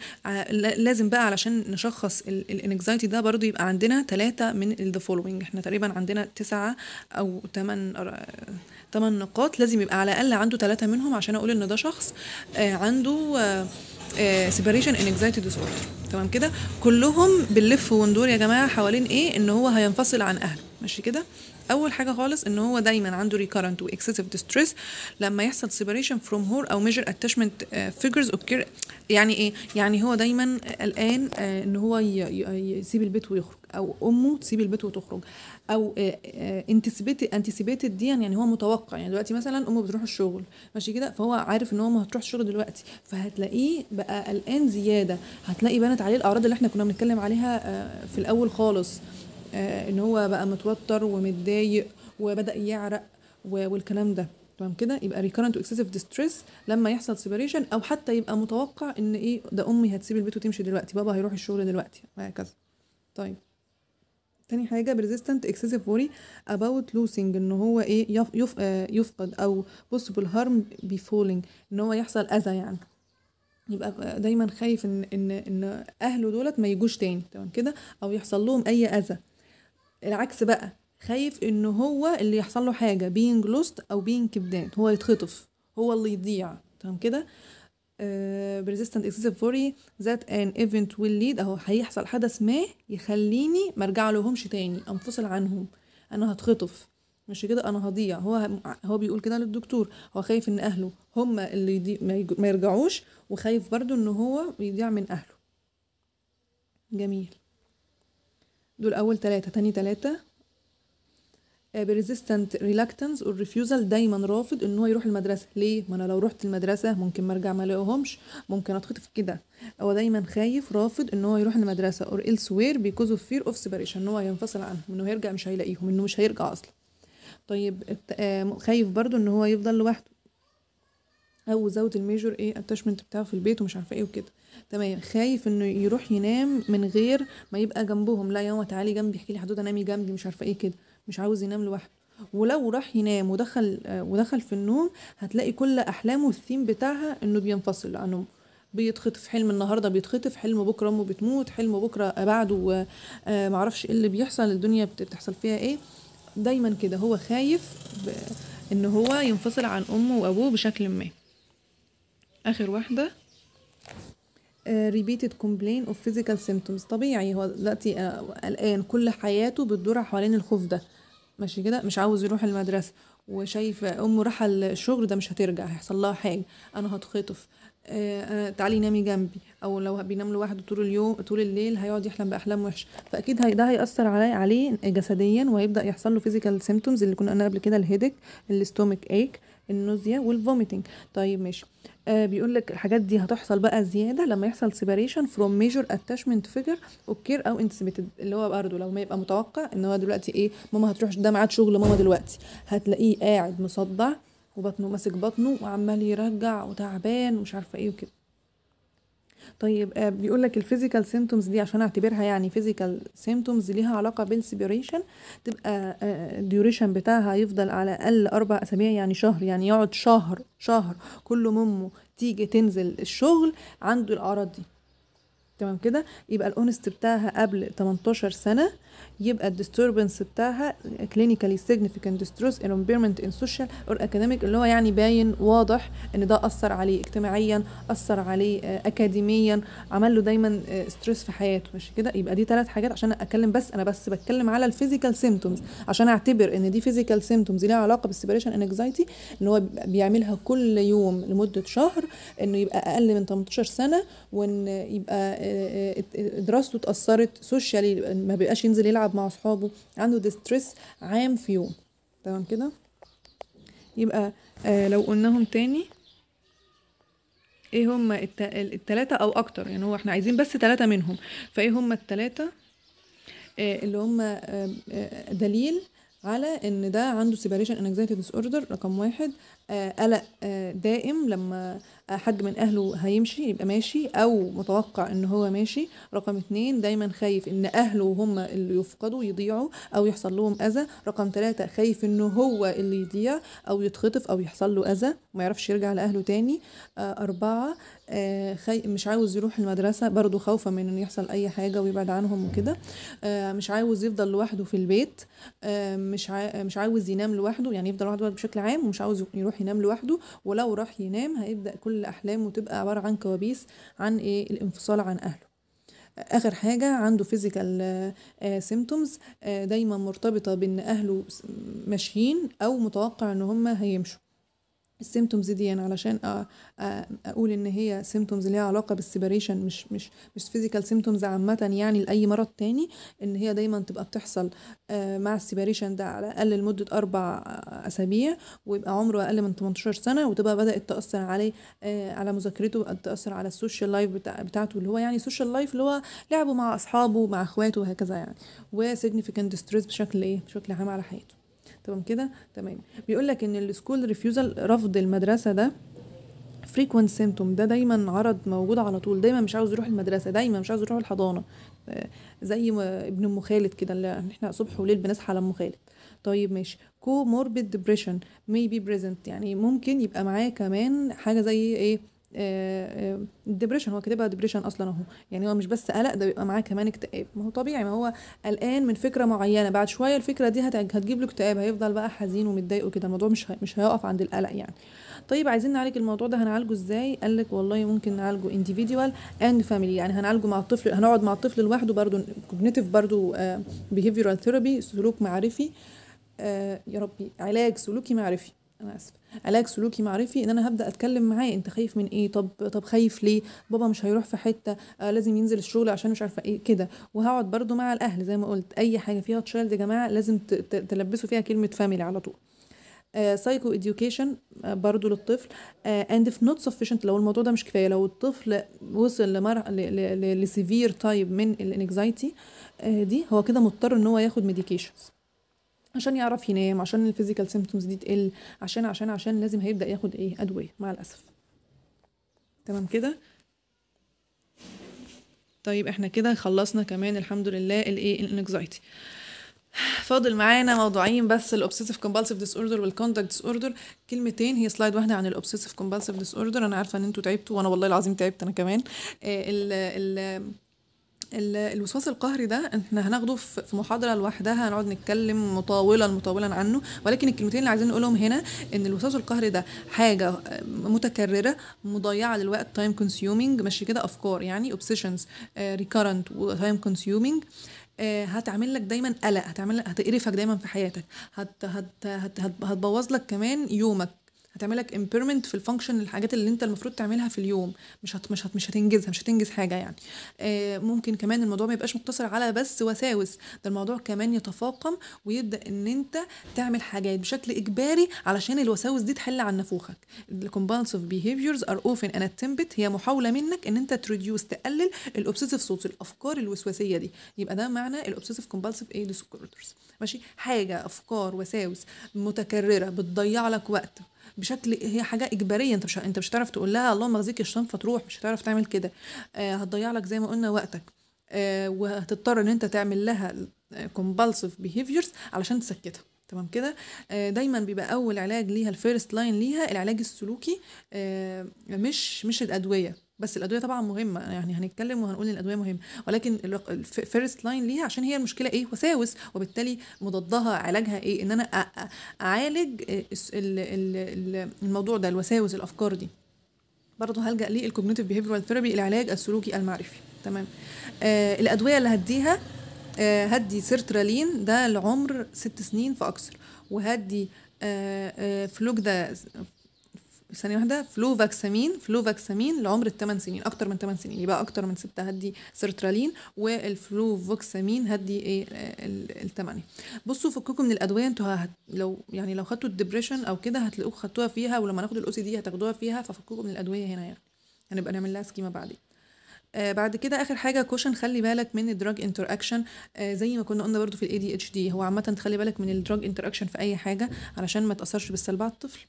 لازم بقى علشان نشخص الانكزايتي ده برضه يبقى عندنا ثلاثه من ذا فولوينج احنا تقريبا عندنا تسعه او ثمان ثمان نقاط لازم يبقى على الاقل عنده ثلاثه منهم عشان اقول ان ده شخص عنده سيبريشن ان انكزايتي ديس اوردر تمام كده كلهم بنلف وندور يا جماعه حوالين ايه ان هو هينفصل عن اهله ماشي كده اول حاجه خالص ان هو دايما عنده ريكارنت واكسسيف ديستريس لما يحصل سيبريشن فروم هور او ميجر اتاتشمنت فيجرز اوكير يعني ايه يعني هو دايما قلقان آه، ان هو يسيب البيت ويخرج او امه تسيب البيت وتخرج او انتسبيت آه، آه، دي يعني،, يعني هو متوقع يعني دلوقتي مثلا امه بتروح الشغل ماشي كده فهو عارف ان هو ما هتروح الشغل دلوقتي فهتلاقيه بقى قلقان زياده هتلاقي بنت عليه الاعراض اللي احنا كنا بنتكلم عليها آه، في الاول خالص ان هو بقى متوتر ومتضايق وبدا يعرق والكلام ده تمام كده يبقى ريكرنت واكسسيف ديستريس لما يحصل سيبريشن او حتى يبقى متوقع ان ايه ده امي هتسيب البيت وتمشي دلوقتي بابا هيروح الشغل دلوقتي وهكذا طيب تاني حاجه بريزيستنت excessive worry about losing ان هو ايه يف يف آه، يفقد او possible harm befalling ان هو يحصل اذى يعني يبقى دايما خايف ان ان ان اهله دولت ما يجوش تاني تمام كده او يحصل لهم اي اذى العكس بقى خايف ان هو اللي يحصل له حاجه being lost او being كبدان هو يتخطف هو اللي يضيع تمام كده persistent اكسسيف فوري ذات ان ايفنت ويل ليد اهو هيحصل حدث ما يخليني مرجع لهمش تاني انفصل عنهم انا هتخطف مش كده انا هضيع هو هو بيقول كده للدكتور هو خايف ان اهله هم اللي يدي ما يرجعوش وخايف برضو ان هو يضيع من اهله جميل دول اول ثلاثة تاني ثلاثة بريزيستنت ريلاكتنس ريفيوزال دايما رافض ان هو يروح المدرسه ليه ما انا لو رحت المدرسه ممكن ما ارجع ما الاقيهمش ممكن اتخطف كده هو دايما خايف رافض ان هو يروح المدرسه اور وير بيكوز اوف فير اوف سيبريشن ان هو ينفصل عنهم انه هيرجع مش هيلاقيهم انه مش هيرجع اصلا طيب آه، خايف برضو ان هو يفضل لوحده او زود الميجور ايه اتشمنت بتاعه في البيت ومش عارفه ايه وكده تمام خايف انه يروح ينام من غير ما يبقى جنبهم لا يوم تعالي جنبي احكي لي حدود انامي جنبي مش عارفه ايه كده مش عاوز ينام لوحده ولو راح ينام ودخل ودخل في النوم هتلاقي كل احلامه الثيم بتاعها انه بينفصل عنهم بيتخطف حلم النهارده بيتخطف حلم بكره امه بتموت حلم بكره بعده آه، معرفش ايه اللي بيحصل الدنيا بتحصل فيها ايه دايما كده هو خايف ان هو ينفصل عن امه وابوه بشكل ما اخر واحده ريبيتد كومبلين اوف فيزيكال سيمتومز طبيعي هو دلوقتي آه، قلقان كل حياته بتدور حوالين الخوف ده ماشي كده مش عاوز يروح المدرسه وشايف امه رايحه الشغل ده مش هترجع هيحصل لها حاجه انا هتخطف آه، أنا تعالي نامي جنبي او لو بينام لوحده طول اليوم طول الليل هيقعد يحلم باحلام وحشه فاكيد ده هياثر علي عليه جسديا وهيبدا يحصل له فيزيكال سيمتومز اللي كنا قلنا قبل كده الهيدك الاستومك ايك النوزيا والفوميتنج طيب ماشي آه بيقول لك الحاجات دي هتحصل بقى زياده لما يحصل سيباريشن فروم ميجور اتاشمنت فيجر اوكير او انتسبيتد اللي هو برده لو ما يبقى متوقع ان هو دلوقتي ايه ماما هتروح ده ميعاد شغل ماما دلوقتي هتلاقيه قاعد مصدع وبطنه ماسك بطنه وعمال يرجع وتعبان ومش عارفه ايه وكده طيب آه، بيقول لك الفيزيكال سيمتومز دي عشان اعتبرها يعني فيزيكال سيمتومز ليها علاقه بالسبيريشن تبقى الديوريشن آه، آه، بتاعها يفضل على الاقل اربع اسابيع يعني شهر يعني يقعد شهر شهر كل ممه تيجي تنزل الشغل عنده الاعراض دي تمام كده يبقى الاونست بتاعها قبل 18 سنه يبقى الديستربنس بتاعها كلينيكالي سيجنيفيكانت ديستروس ان امبيرمنت ان سوشيال اور اكاديميك اللي هو يعني باين واضح ان ده اثر عليه اجتماعيا اثر عليه اكاديميا آه، عمل له دايما ستريس آه، في حياته مش كده يبقى دي ثلاث حاجات عشان اتكلم بس انا بس بتكلم على الفيزيكال سيمتومز عشان اعتبر ان دي فيزيكال سيمتومز ليها علاقه بالسيبريشن انكزايتي ان هو بيعملها كل يوم لمده شهر انه يبقى اقل من 18 سنه وان يبقى آه، دراسته اتاثرت سوشيالي ما بيبقاش ينزل يلعب بيلعب مع اصحابه عنده ديستريس عام في يوم تمام كده يبقى آه لو قلناهم تاني ايه هما التلاتة او اكتر يعني هو احنا عايزين بس تلاتة منهم فايه هما التلاتة آه اللي هما آه،, آه دليل على ان ده عنده سيبريشن انكزايتي ديس اوردر رقم واحد آه، قلق آه، دائم لما حد من اهله هيمشي يبقى ماشي او متوقع ان هو ماشي رقم اتنين دايما خايف ان اهله هم اللي يفقدوا يضيعوا او يحصل لهم اذى رقم تلاتة خايف ان هو اللي يضيع او يتخطف او يحصل له اذى ما يعرفش يرجع لاهله تاني آه، اربعة خي... مش عاوز يروح المدرسه برضو خوفا من انه يحصل اي حاجه ويبعد عنهم وكده مش عاوز يفضل لوحده في البيت مش ع... مش عاوز ينام لوحده يعني يفضل لوحده بشكل عام ومش عاوز يروح ينام لوحده ولو راح ينام هيبدا كل احلامه تبقى عباره عن كوابيس عن ايه الانفصال عن اهله اخر حاجه عنده فيزيكال آه، سيمتومز آه، دايما مرتبطه بان اهله ماشيين او متوقع ان هم هيمشوا السيمتومز دي يعني علشان اقول ان هي سيمتومز ليها علاقه بالسيبريشن مش مش مش فيزيكال سيمتومز عامه يعني لاي مرض تاني ان هي دايما تبقى بتحصل آه، مع السيبريشن ده على الاقل لمده اربع اسابيع ويبقى عمره اقل من 18 سنه وتبقى بدات تاثر عليه آه، على مذاكرته تاثر على السوشيال لايف بتاعته اللي هو يعني سوشيال لايف اللي هو لعبه مع اصحابه مع اخواته وهكذا يعني وسيجنيفيكانت ستريس بشكل ايه بشكل عام على حياته تمام كده تمام بيقول لك ان السكول ريفيوزال رفض المدرسه ده فريكوينت سيمتوم ده دايما عرض موجود على طول دايما مش عاوز يروح المدرسه دايما مش عاوز يروح الحضانه آه، زي ابن ام خالد كده اللي احنا صبح وليل بنصحى على ام خالد طيب ماشي كو موربيد ديبريشن مي بي بريزنت يعني ممكن يبقى معاه كمان حاجه زي ايه الدبريشن آه، آه، هو كاتبها دبريشن اصلا اهو يعني هو مش بس قلق ده بيبقى معاه كمان اكتئاب ما هو طبيعي ما هو قلقان من فكره معينه بعد شويه الفكره دي هتجيب له اكتئاب هيفضل بقى حزين ومتضايق وكده الموضوع مش مش هيقف عند القلق يعني طيب عايزين نعالج الموضوع ده هنعالجه ازاي قال لك والله ممكن نعالجه انديفيديوال اند فاميلي يعني هنعالجه مع الطفل هنقعد مع الطفل لوحده برده كوجنيتيف برده بيهيفيرال ثيرابي سلوك معرفي آه يا ربي علاج سلوكي معرفي انا اسفه علاج سلوكي معرفي ان انا هبدا اتكلم معاه انت خايف من ايه طب طب خايف ليه بابا مش هيروح في حته آه لازم ينزل الشغل عشان مش عارفه ايه كده وهقعد برده مع الاهل زي ما قلت اي حاجه فيها تشايلد يا جماعه لازم تلبسوا فيها كلمه فاميلي على طول سايكو اديوكيشن uh, برضو للطفل اند اف نوت سفيشنت لو الموضوع ده مش كفايه لو الطفل وصل لمرحله لسيفير تايب من الانكزايتي آه، دي هو كده مضطر ان هو ياخد ميديكيشنز عشان يعرف ينام عشان الفيزيكال سيمتومز دي تقل عشان عشان عشان لازم هيبدا ياخد ايه ادويه مع الاسف تمام كده طيب احنا كده خلصنا كمان الحمد لله الايه الانكزايتي فاضل معانا موضوعين بس الاوبسيسيف كومبالسيف ديس اوردر والكونتاكت ديس اوردر كلمتين هي سلايد واحده عن الاوبسيسيف كومبالسيف ديس اوردر انا عارفه ان انتوا تعبتوا وانا والله العظيم تعبت انا كمان آه ال ال الوسواس القهري ده احنا هناخده في محاضره لوحدها هنقعد نتكلم مطولا مطولا عنه ولكن الكلمتين اللي عايزين نقولهم هنا ان الوسواس القهري ده حاجه آه، متكرره مضيعه للوقت تايم كونسيومينج ماشي كده افكار يعني اوبسيشنز ريكارنت وتايم كونسيومينج هتعمل لك دايما قلق هتعمل لك هتقرفك دايما في حياتك هت هت هت هت هتبوظ لك كمان يومك هتعملك امبيرمنت في الفانكشن الحاجات اللي انت المفروض تعملها في اليوم مش هت مش هت مش هتنجزها مش هتنجز حاجه يعني آه ممكن كمان الموضوع ما يبقاش مقتصر على بس وساوس ده الموضوع كمان يتفاقم ويبدا ان انت تعمل حاجات بشكل اجباري علشان الوساوس دي تحل عن نفوخك الكومبالسيف بيهيفيرز ار اوفن ان اتمبت هي محاوله منك ان انت تريديوس تقلل الاوبسيسيف صوت الافكار الوسواسيه دي يبقى ده معنى الاوبسيسيف كومبالسيف اي ديسوردرز ماشي حاجه افكار وساوس متكرره بتضيع لك وقت بشكل هي حاجه اجباريه انت مش انت مش هتعرف تقول لها اللهم مغزيك الشيطان فتروح مش هتعرف تعمل كده آه هتضيع لك زي ما قلنا وقتك آه وهتضطر ان انت تعمل لها كومبالسيف بيهيفيرز علشان تسكتها تمام كده آه دايما بيبقى اول علاج ليها الفيرست لاين ليها العلاج السلوكي آه مش مش الادويه بس الادويه طبعا مهمه يعني هنتكلم وهنقول ان الادويه مهمه ولكن الفيرست لاين ليها عشان هي المشكله ايه وساوس وبالتالي مضادها علاجها ايه ان انا اعالج الموضوع ده الوساوس الافكار دي برضه هلجا للكوجنيتيف بيهيفيرال ثيرابي العلاج السلوكي المعرفي تمام آه الادويه اللي هديها آه هدي سيرترالين ده لعمر ست سنين فاكثر وهدي آه آه فلوك ده ثانيه واحده فلوفاكسامين فلوفاكسامين لعمر الثمان سنين اكتر من ثمان سنين يبقى اكتر من ستة هدي سيرترالين والفلوفوكسامين هدي ايه الثمانيه بصوا فككم من الادويه انتوا هت... لو يعني لو خدتوا الدبريشن او كده هتلاقوه خدتوها فيها ولما ناخد الاو سي دي هتاخدوها فيها ففككم من الادويه هنا يعني هنبقى نعمل لها سكيما بعدين آه بعد كده اخر حاجه كوشن خلي بالك من الدراج انتر اكشن آه زي ما كنا قلنا برضو في الاي دي اتش دي هو عامه تخلي بالك من الدراج انتر اكشن في اي حاجه علشان ما تاثرش بالسلب على الطفل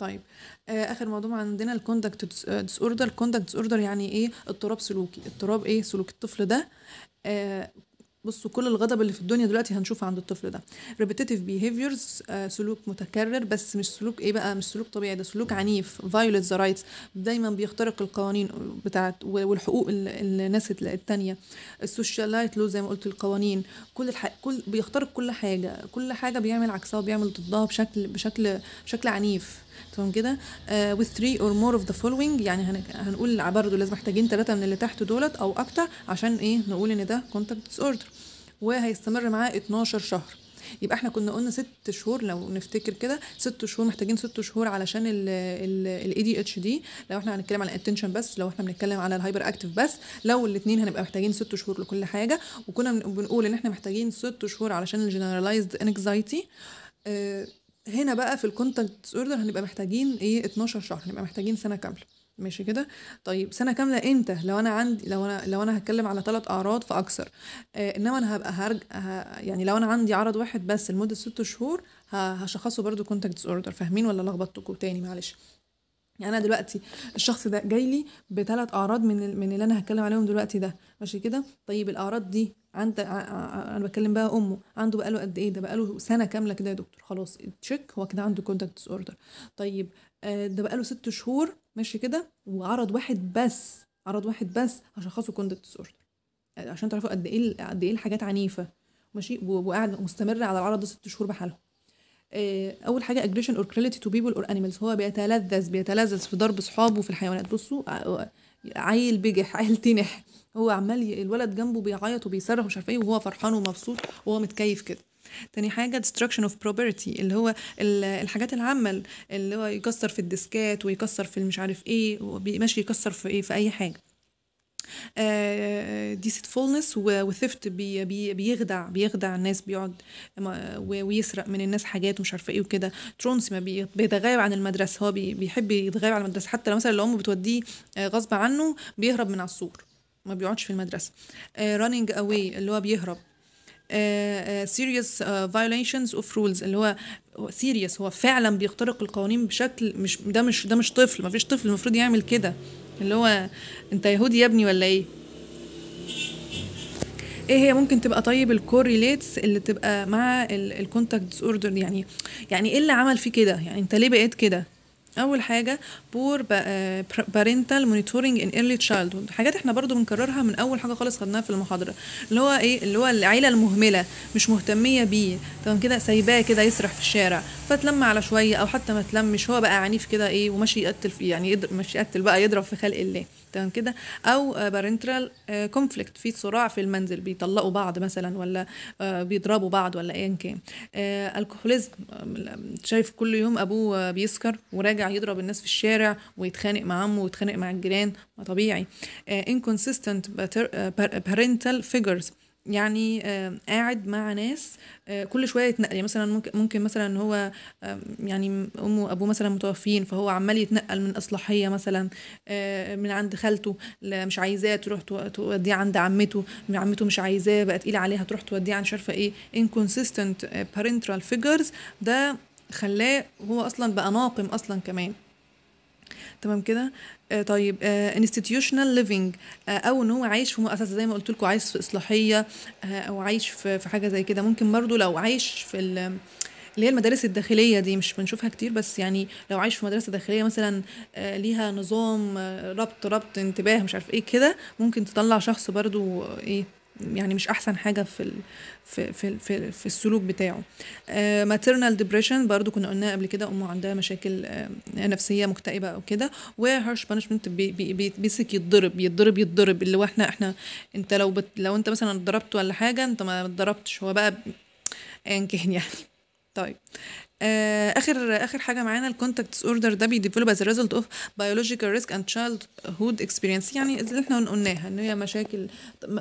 طيب آه، اخر موضوع عندنا الكوندكت ديس اوردر الكوندكت ديس اوردر يعني ايه اضطراب سلوكي اضطراب ايه سلوك الطفل ده آه بصوا كل الغضب اللي في الدنيا دلوقتي هنشوفه عند الطفل ده repetitive behaviors آه سلوك متكرر بس مش سلوك ايه بقى مش سلوك طبيعي ده سلوك عنيف violate the rights دايما بيخترق القوانين بتاعت والحقوق الناس التانية السوشيالايت لو زي ما قلت القوانين كل الح... كل بيخترق كل حاجة كل حاجة بيعمل عكسها وبيعمل ضدها بشكل بشكل بشكل عنيف تمام كده آه with three or more of the following يعني هن... هنقول برضه لازم محتاجين ثلاثه من اللي تحت دولت او اكتر عشان ايه نقول ان ده contact disorder وهيستمر معاه 12 شهر يبقى احنا كنا قلنا ست شهور لو نفتكر كده ست شهور محتاجين ست شهور علشان الاي دي اتش دي لو احنا هنتكلم على الاتنشن بس لو احنا بنتكلم على الهايبر اكتف بس لو الاثنين هنبقى محتاجين ست شهور لكل حاجه وكنا بنقول ان احنا محتاجين ست شهور علشان الجنراليزد انكزايتي آه، هنا بقى في الكونتاكت اوردر هنبقى محتاجين ايه 12 شهر هنبقى محتاجين سنه كامله ماشي كده طيب سنه كامله امتى لو انا عندي لو انا لو انا هتكلم على ثلاث اعراض فاكثر آه انما انا هبقى هرج ه... يعني لو انا عندي عرض واحد بس لمده ست شهور ه... هشخصه برضو كونتاكت اوردر فاهمين ولا لخبطتكم تاني معلش يعني انا دلوقتي الشخص ده جاي لي بثلاث اعراض من من اللي انا هتكلم عليهم دلوقتي ده ماشي كده طيب الاعراض دي عند انا بكلم بقى امه عنده بقاله قد ايه ده بقاله سنه كامله كده يا دكتور خلاص تشيك هو كده عنده كونتاكت ديس اوردر طيب آه، ده بقاله ست شهور ماشي كده وعرض واحد بس عرض واحد بس عشان خاصه كونتاكت ديس اوردر عشان تعرفوا قد ايه قد ايه الحاجات عنيفه ماشي وقاعد مستمر على العرض ده ست شهور بحالهم آه، اول حاجه اجريشن اور كريلتي تو بيبل اور انيمالز هو بيتلذذ بيتلذذ في ضرب اصحابه في الحيوانات بصوا آه، عيل بجح عيل تنح هو عمال الولد جنبه بيعيط وبيصرخ ومش عارف ايه وهو فرحان ومبسوط وهو متكيف كده تاني حاجة destruction of property اللي هو الحاجات العامة اللي هو يكسر في الديسكات ويكسر في مش عارف ايه ماشي يكسر في ايه في اي حاجة ديسيتفولنس آه، وثفت بيخدع بيخدع الناس بيقعد ويسرق من الناس حاجات ومش عارفه ايه وكده ترونس ما بيتغايب عن المدرسه هو بيحب يتغايب عن المدرسه حتى لو مثلا لو امه بتوديه آه، غصب عنه بيهرب من على السور ما بيقعدش في المدرسه رانينج آه، اواي اللي هو بيهرب سيريوس فايوليشنز اوف رولز اللي هو سيريوس هو فعلا بيخترق القوانين بشكل مش ده مش ده مش طفل ما فيش طفل المفروض يعمل كده اللي هو انت يهودي يا ابني ولا ايه ايه هي ممكن تبقى طيب الكوريليتس اللي تبقى مع الكونتاكت اوردر يعني يعني ايه اللي عمل فيه كده يعني انت ليه بقيت كده اول حاجه بور بارنتال مونيتورنج ان ايرلي تشايلدهود حاجات احنا برضو بنكررها من اول حاجه خالص خدناها في المحاضره اللي هو ايه اللي هو العيله المهمله مش مهتميه بيه تمام كده سايباه كده يسرح في الشارع فتلم على شويه او حتى ما تلمش هو بقى عنيف كده ايه وماشي يقتل في يعني يدر... ماشي يقتل بقى يضرب في خلق الله تمام كده او بارنتال آه، آه، كونفليكت في صراع في المنزل بيطلقوا بعض مثلا ولا آه، بيضربوا بعض ولا ايا كان الكحوليزم شايف كل يوم ابوه بيسكر وراجع يرجع يضرب الناس في الشارع ويتخانق مع عمه ويتخانق مع الجيران ما طبيعي آه، inconsistent آه، parental figures يعني آه، قاعد مع ناس كل شويه يتنقل يعني مثلا ممكن ممكن مثلا هو يعني امه وابوه مثلا متوفيين فهو عمال يتنقل من اصلاحيه مثلا من عند خالته مش عايزاه تروح توديه عند عمته من عمته مش عايزاه بقى تقيله عليها تروح توديه عند مش عارفه ايه inconsistent parental figures ده خلاه هو اصلا بقى ناقم اصلا كمان تمام كده آه، طيب انستتيوشنال آه، آه، ليفنج او ان هو عايش في مؤسسه زي ما قلت لكم عايش في اصلاحيه او عايش في, حاجه زي كده ممكن برضو لو عايش في اللي هي المدارس الداخليه دي مش بنشوفها كتير بس يعني لو عايش في مدرسه داخليه مثلا ليها نظام ربط ربط انتباه مش عارف ايه كده ممكن تطلع شخص برضو ايه يعني مش احسن حاجه في ال... في في في, في السلوك بتاعه ماتيرنال آه، ديبريشن برضو كنا قلناها قبل كده امه عندها مشاكل آه، نفسيه مكتئبه او كده وهارش بانشمنت بيسك يتضرب يتضرب يتضرب اللي هو احنا احنا انت لو بت... لو انت مثلا اتضربت ولا حاجه انت ما اتضربتش هو بقى انكهن يعني طيب آه، اخر اخر حاجه معانا الكونتاكت اوردر ده بيديفلوب از ريزلت اوف بيولوجيكال ريسك اند تشايلد هود اكسبيرينس يعني اللي احنا قلناها ان هي مشاكل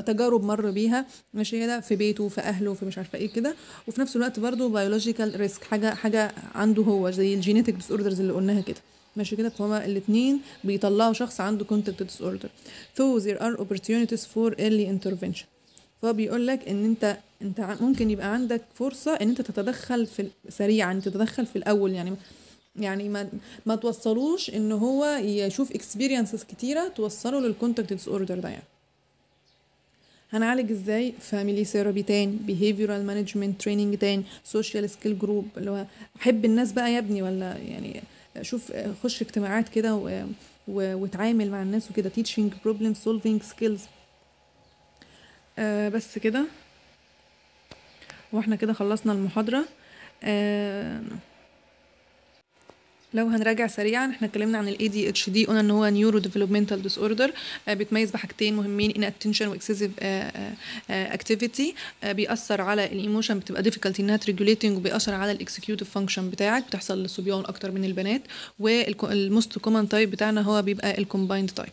تجارب مر بيها ماشي كده في بيته في اهله في مش عارفه ايه كده وفي نفس الوقت برضه بيولوجيكال ريسك حاجه حاجه عنده هو زي الجينيتك ديس اوردرز اللي قلناها كده ماشي كده فهما الاثنين بيطلعوا شخص عنده كونتاكت ديس اوردر so ذير ار اوبورتيونيتيز فور ايرلي انترفينشن فبيقول لك ان انت انت ممكن يبقى عندك فرصه ان انت تتدخل في سريعا تتدخل في الاول يعني يعني ما ما توصلوش ان هو يشوف اكسبيرينسز كتيره توصله للكونتاكت ديس اوردر ده يعني هنعالج ازاي فاميلي ثيرابي تاني بيهيفيورال مانجمنت تريننج تاني سوشيال سكيل جروب اللي هو حب الناس بقى يا ابني ولا يعني شوف خش اجتماعات كده وتعامل مع الناس وكده تيتشنج بروبلم سولفينج سكيلز آه بس كده واحنا كده خلصنا المحاضرة آه لو هنراجع سريعا احنا اتكلمنا عن ال ADHD قلنا ان هو نيورو ديفلوبمنتال ديس اوردر بيتميز بحاجتين مهمين ان اتنشن واكسسيف اكتيفيتي بيأثر على الايموشن بتبقى ديفيكالتي انها تريجوليتنج وبيأثر على الاكسكيوتيف فانكشن بتاعك بتحصل للصبيان اكتر من البنات والموست كومن تايب بتاعنا هو بيبقى الكومبايند تايب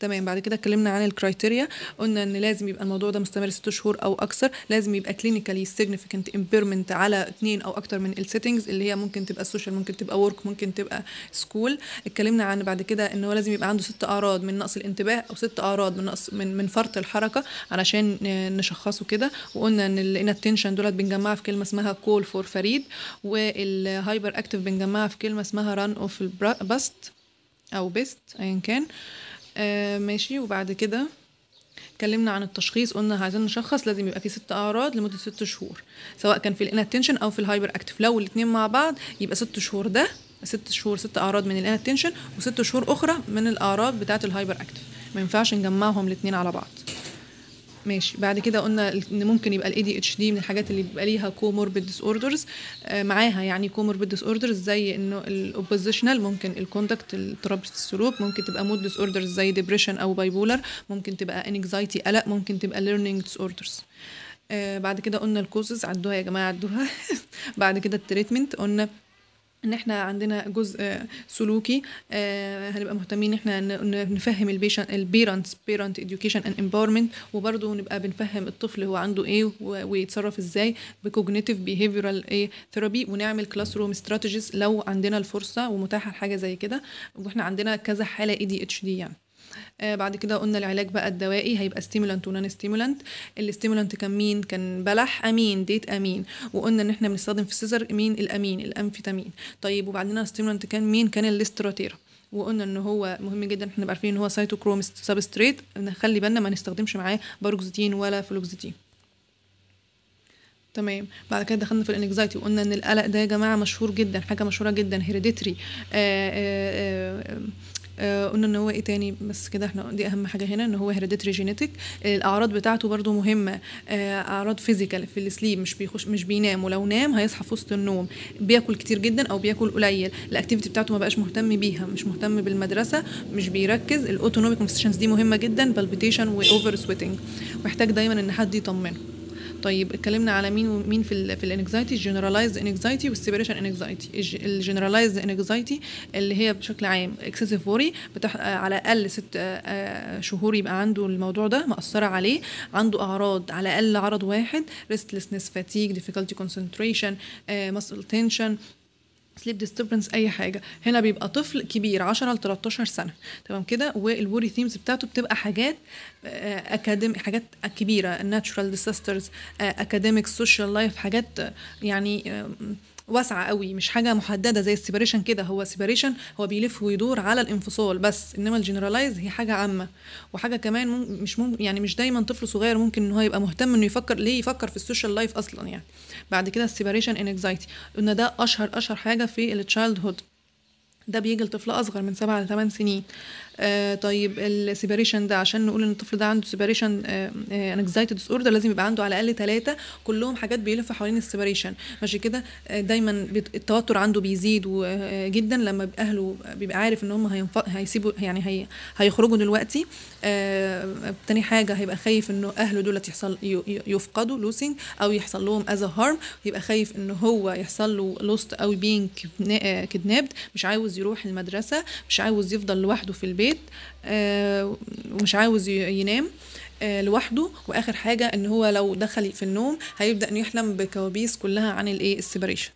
تمام بعد كده اتكلمنا عن الكرايتيريا قلنا ان لازم يبقى الموضوع ده مستمر ست شهور او اكثر لازم يبقى كلينيكالي سيجنيفيكانت امبيرمنت على اثنين او اكثر من السيتنجز اللي هي ممكن تبقى سوشيال ممكن تبقى ورك ممكن تبقى سكول اتكلمنا عن بعد كده ان هو لازم يبقى عنده ست اعراض من نقص الانتباه او ست اعراض من نقص من من فرط الحركه علشان نشخصه كده وقلنا ان الانتنشن دولت بنجمعها في كلمه اسمها كول فور فريد والهايبر اكتف بنجمعها في كلمه اسمها ران اوف باست او بيست ايا كان آه آه ماشي وبعد كده اتكلمنا عن التشخيص قلنا عايزين نشخص لازم يبقى في ست اعراض لمده ست شهور سواء كان في الانتنشن او في الهايبر اكتف لو الاثنين مع بعض يبقى ست شهور ده ست شهور ست اعراض من الانتنشن وست شهور اخرى من الاعراض بتاعه الهايبر اكتف ما ينفعش نجمعهم الاثنين على بعض ماشي بعد كده قلنا ان ممكن يبقى الاي دي اتش دي من الحاجات اللي بيبقى ليها كوموربيد ديس اوردرز معاها يعني كوموربيد ديس اوردرز زي انه الاوبوزيشنال ممكن الكونتاكت الاضطراب في السلوك ممكن تبقى مود ديس اوردرز زي ديبريشن او بولر ممكن تبقى انكزايتي قلق ممكن تبقى ليرنينج ديس اوردرز بعد كده قلنا الكوزز عدوها يا جماعه عدوها *laughs* بعد كده التريتمنت قلنا ان احنا عندنا جزء آه، سلوكي آه، هنبقى مهتمين احنا نفهم البيرنتس بيرنت اديوكيشن اند امباورمنت وبرده نبقى بنفهم الطفل هو عنده ايه ويتصرف ازاي بكوجنيتيف بيهيفيورال ايه ثيرابي ونعمل كلاس روم استراتيجيز لو عندنا الفرصه ومتاحه حاجه زي كده واحنا عندنا كذا حاله اي دي اتش دي يعني آه بعد كده قلنا العلاج بقى الدوائي هيبقى ستيمولانت ونون ستيمولانت الستيمولانت كان مين كان بلح امين ديت امين وقلنا ان احنا بنستخدم في السيزر مين الامين الامفيتامين طيب وبعدين الستيمولانت كان مين كان الاستراتيرا وقلنا ان هو مهم جدا احنا نبقى عارفين ان هو سايتوكروم سبستريت نخلي بالنا ما نستخدمش معاه باروكزيتين ولا فلوكزيتين تمام بعد كده دخلنا في الانكزايتي وقلنا ان القلق ده يا جماعه مشهور جدا حاجه مشهوره جدا هيريديتري آه، آه، آه، آه، قلنا ان هو ايه تاني بس كده احنا دي اهم حاجه هنا ان هو هيريديتري جينيتك الاعراض بتاعته برده مهمه آه، اعراض فيزيكال في السليب مش بيخش مش بينام ولو نام هيصحى في وسط النوم بياكل كتير جدا او بياكل قليل الاكتيفيتي بتاعته ما بقاش مهتم بيها مش مهتم بالمدرسه مش بيركز الاوتونوميك دي مهمه جدا بالبيتيشن واوفر سويتنج محتاج دايما ان حد يطمنه طيب اتكلمنا على مين ومين في الـ في الانكزايتي الجنرالايزد انكزايتي والسيبريشن انكزايتي الجنرالايزد انكزايتي اللي هي بشكل عام اكسسيف وري على الاقل ست آه، آه، شهور يبقى عنده الموضوع ده مأثرة عليه عنده اعراض على الاقل عرض واحد ريستلسنس فاتيج ديفيكولتي كونسنتريشن مسل تنشن سليب ديستربنس اي حاجه هنا بيبقى طفل كبير 10 ل 13 سنه تمام كده والوري ثيمز بتاعته بتبقى حاجات اكاديمي آه، حاجات كبيره ناتشورال ديساسترز اكاديميك سوشيال لايف حاجات آه، يعني واسعه قوي مش حاجه محدده زي السيبريشن كده هو سيبريشن هو بيلف ويدور على الانفصال بس انما الجنرالايز هي حاجه عامه وحاجه كمان مش مم يعني مش دايما طفل صغير ممكن ان هو يبقى مهتم انه يفكر ليه يفكر في السوشيال لايف اصلا يعني بعد كده السيباريشن انكزايتي قلنا ده اشهر اشهر حاجه في التشايلد هود ده بيجي لطفل اصغر من 7 ل 8 سنين آه، طيب السيبريشن ده عشان نقول ان الطفل ده عنده سيبريشن انكزايتي ديس اوردر لازم يبقى عنده على الاقل ثلاثه كلهم حاجات بيلف حوالين السيبريشن ماشي كده آه، دايما التوتر عنده بيزيد آه، جدا لما اهله بيبقى عارف ان هم هينف... هيسيبوا يعني هي... هيخرجوا دلوقتي آه... تاني حاجه هيبقى خايف ان اهله دولت يحصل يفقدوا لوسينج او يحصل لهم از هارم يبقى خايف ان هو يحصل له لوست او بينج كدنابد مش عاوز يروح المدرسه مش عاوز يفضل لوحده في البيت البيت آه، ومش عاوز ينام آه، لوحده واخر حاجه ان هو لو دخل في النوم هيبدا انه يحلم بكوابيس كلها عن الايه السيبريشن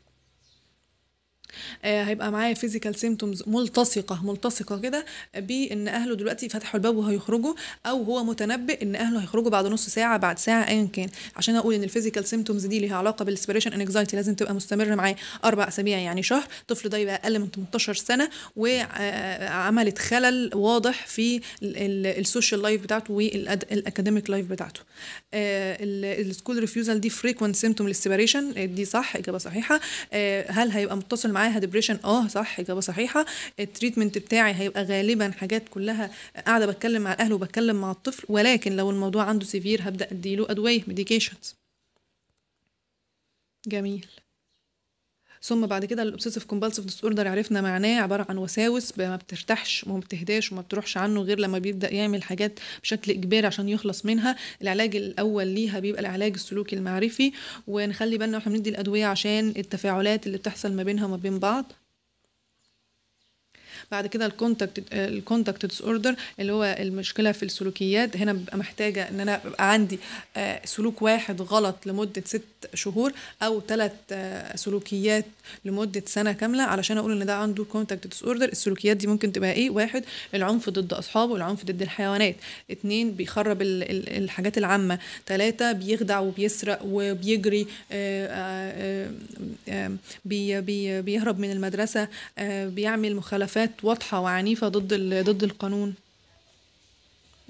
آه، هيبقى معايا فيزيكال سيمتومز ملتصقه ملتصقه كده بان اهله دلوقتي فتحوا الباب وهيخرجوا او هو متنبئ ان اهله هيخرجوا بعد نص ساعه بعد ساعه ايا كان عشان اقول ان الفيزيكال سيمتومز دي ليها علاقه بالسبريشن انكزايتي لازم تبقى مستمره معايا اربع اسابيع يعني شهر الطفل ده يبقى اقل من 18 سنه وعملت خلل واضح في السوشيال لايف بتاعته والاكاديميك لايف بتاعته السكول آه، ريفيوزال دي فريكوينت سيمتوم للسبريشن دي صح اجابه صحيحه آه، هل هيبقى متصل معايا معاها ديبريشن اه صح اجابه صحيحه التريتمنت بتاعي هيبقى غالبا حاجات كلها قاعده بتكلم مع الاهل وبتكلم مع الطفل ولكن لو الموضوع عنده سيفير هبدا اديله ادويه ميديكيشنز جميل ثم بعد كده الاوبسيسيف كومبالسيف ديس اوردر عرفنا معناه عباره عن وساوس ما بترتاحش وما بتهداش وما بتروحش عنه غير لما بيبدا يعمل حاجات بشكل اجباري عشان يخلص منها العلاج الاول ليها بيبقى العلاج السلوكي المعرفي ونخلي بالنا واحنا بندي الادويه عشان التفاعلات اللي بتحصل ما بينها وما بين بعض بعد كده الكونتاكت الكونتاكت ديس اوردر اللي هو المشكله في السلوكيات هنا ببقى محتاجه ان انا ببقى عندي آه، سلوك واحد غلط لمده ست شهور او ثلاث آه، سلوكيات لمده سنه كامله علشان اقول ان ده عنده كونتاكت ديس اوردر السلوكيات دي ممكن تبقى ايه واحد العنف ضد اصحابه العنف ضد الحيوانات اتنين بيخرب الحاجات العامه ثلاثه بيخدع وبيسرق وبيجري آه، بيهرب من المدرسه بيعمل مخالفات واضحه وعنيفه ضد ضد القانون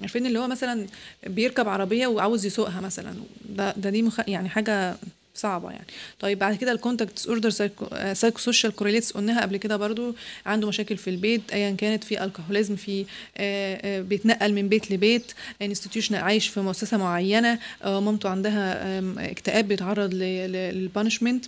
عارفين اللي هو مثلا بيركب عربيه وعاوز يسوقها مثلا ده ده دي مخ... يعني حاجه صعبه يعني طيب بعد كده الكونتاكت ديس اوردر سايكو سوشيال كوريليتس قلناها قبل كده برضو عنده مشاكل في البيت ايا كانت في الكحوليزم في آه، آه، بيتنقل من بيت لبيت انستتيوشن عايش في مؤسسه معينه آه، مامته عندها اكتئاب بيتعرض للبانشمنت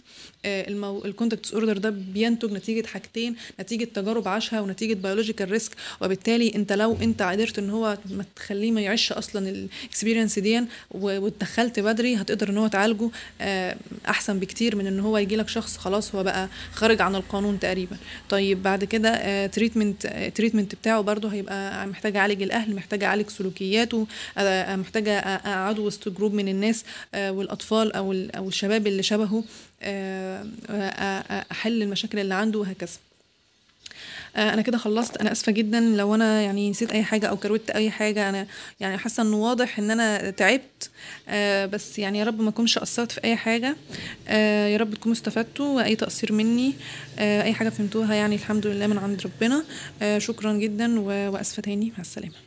الكونتاكت ديس اوردر ده بينتج نتيجه حاجتين نتيجه تجارب عاشها ونتيجه بيولوجيكال ريسك وبالتالي انت لو انت قدرت ان هو ما تخليه ما يعيش اصلا الاكسبيرينس دي واتدخلت بدري هتقدر ان هو تعالجه احسن بكتير من ان هو يجي لك شخص خلاص هو بقى خارج عن القانون تقريبا طيب بعد كده تريتمنت آه، تريتمنت آه، بتاعه برده هيبقى محتاج اعالج الاهل محتاج اعالج سلوكياته آه، محتاج اقعده وسط جروب من الناس والاطفال او او الشباب اللي شبهه احل المشاكل اللي عنده وهكذا آه، انا كده خلصت انا اسفه جدا لو انا يعني نسيت اي حاجه او كروت اي حاجه انا يعني حاسه انه واضح ان انا تعبت آه، بس يعني يا رب ما اكونش قصرت في اي حاجه آه، يا رب تكونوا استفدتوا واي تقصير مني اي حاجه فهمتوها يعني الحمد لله من عند ربنا شكرا جدا واسفه تاني مع السلامه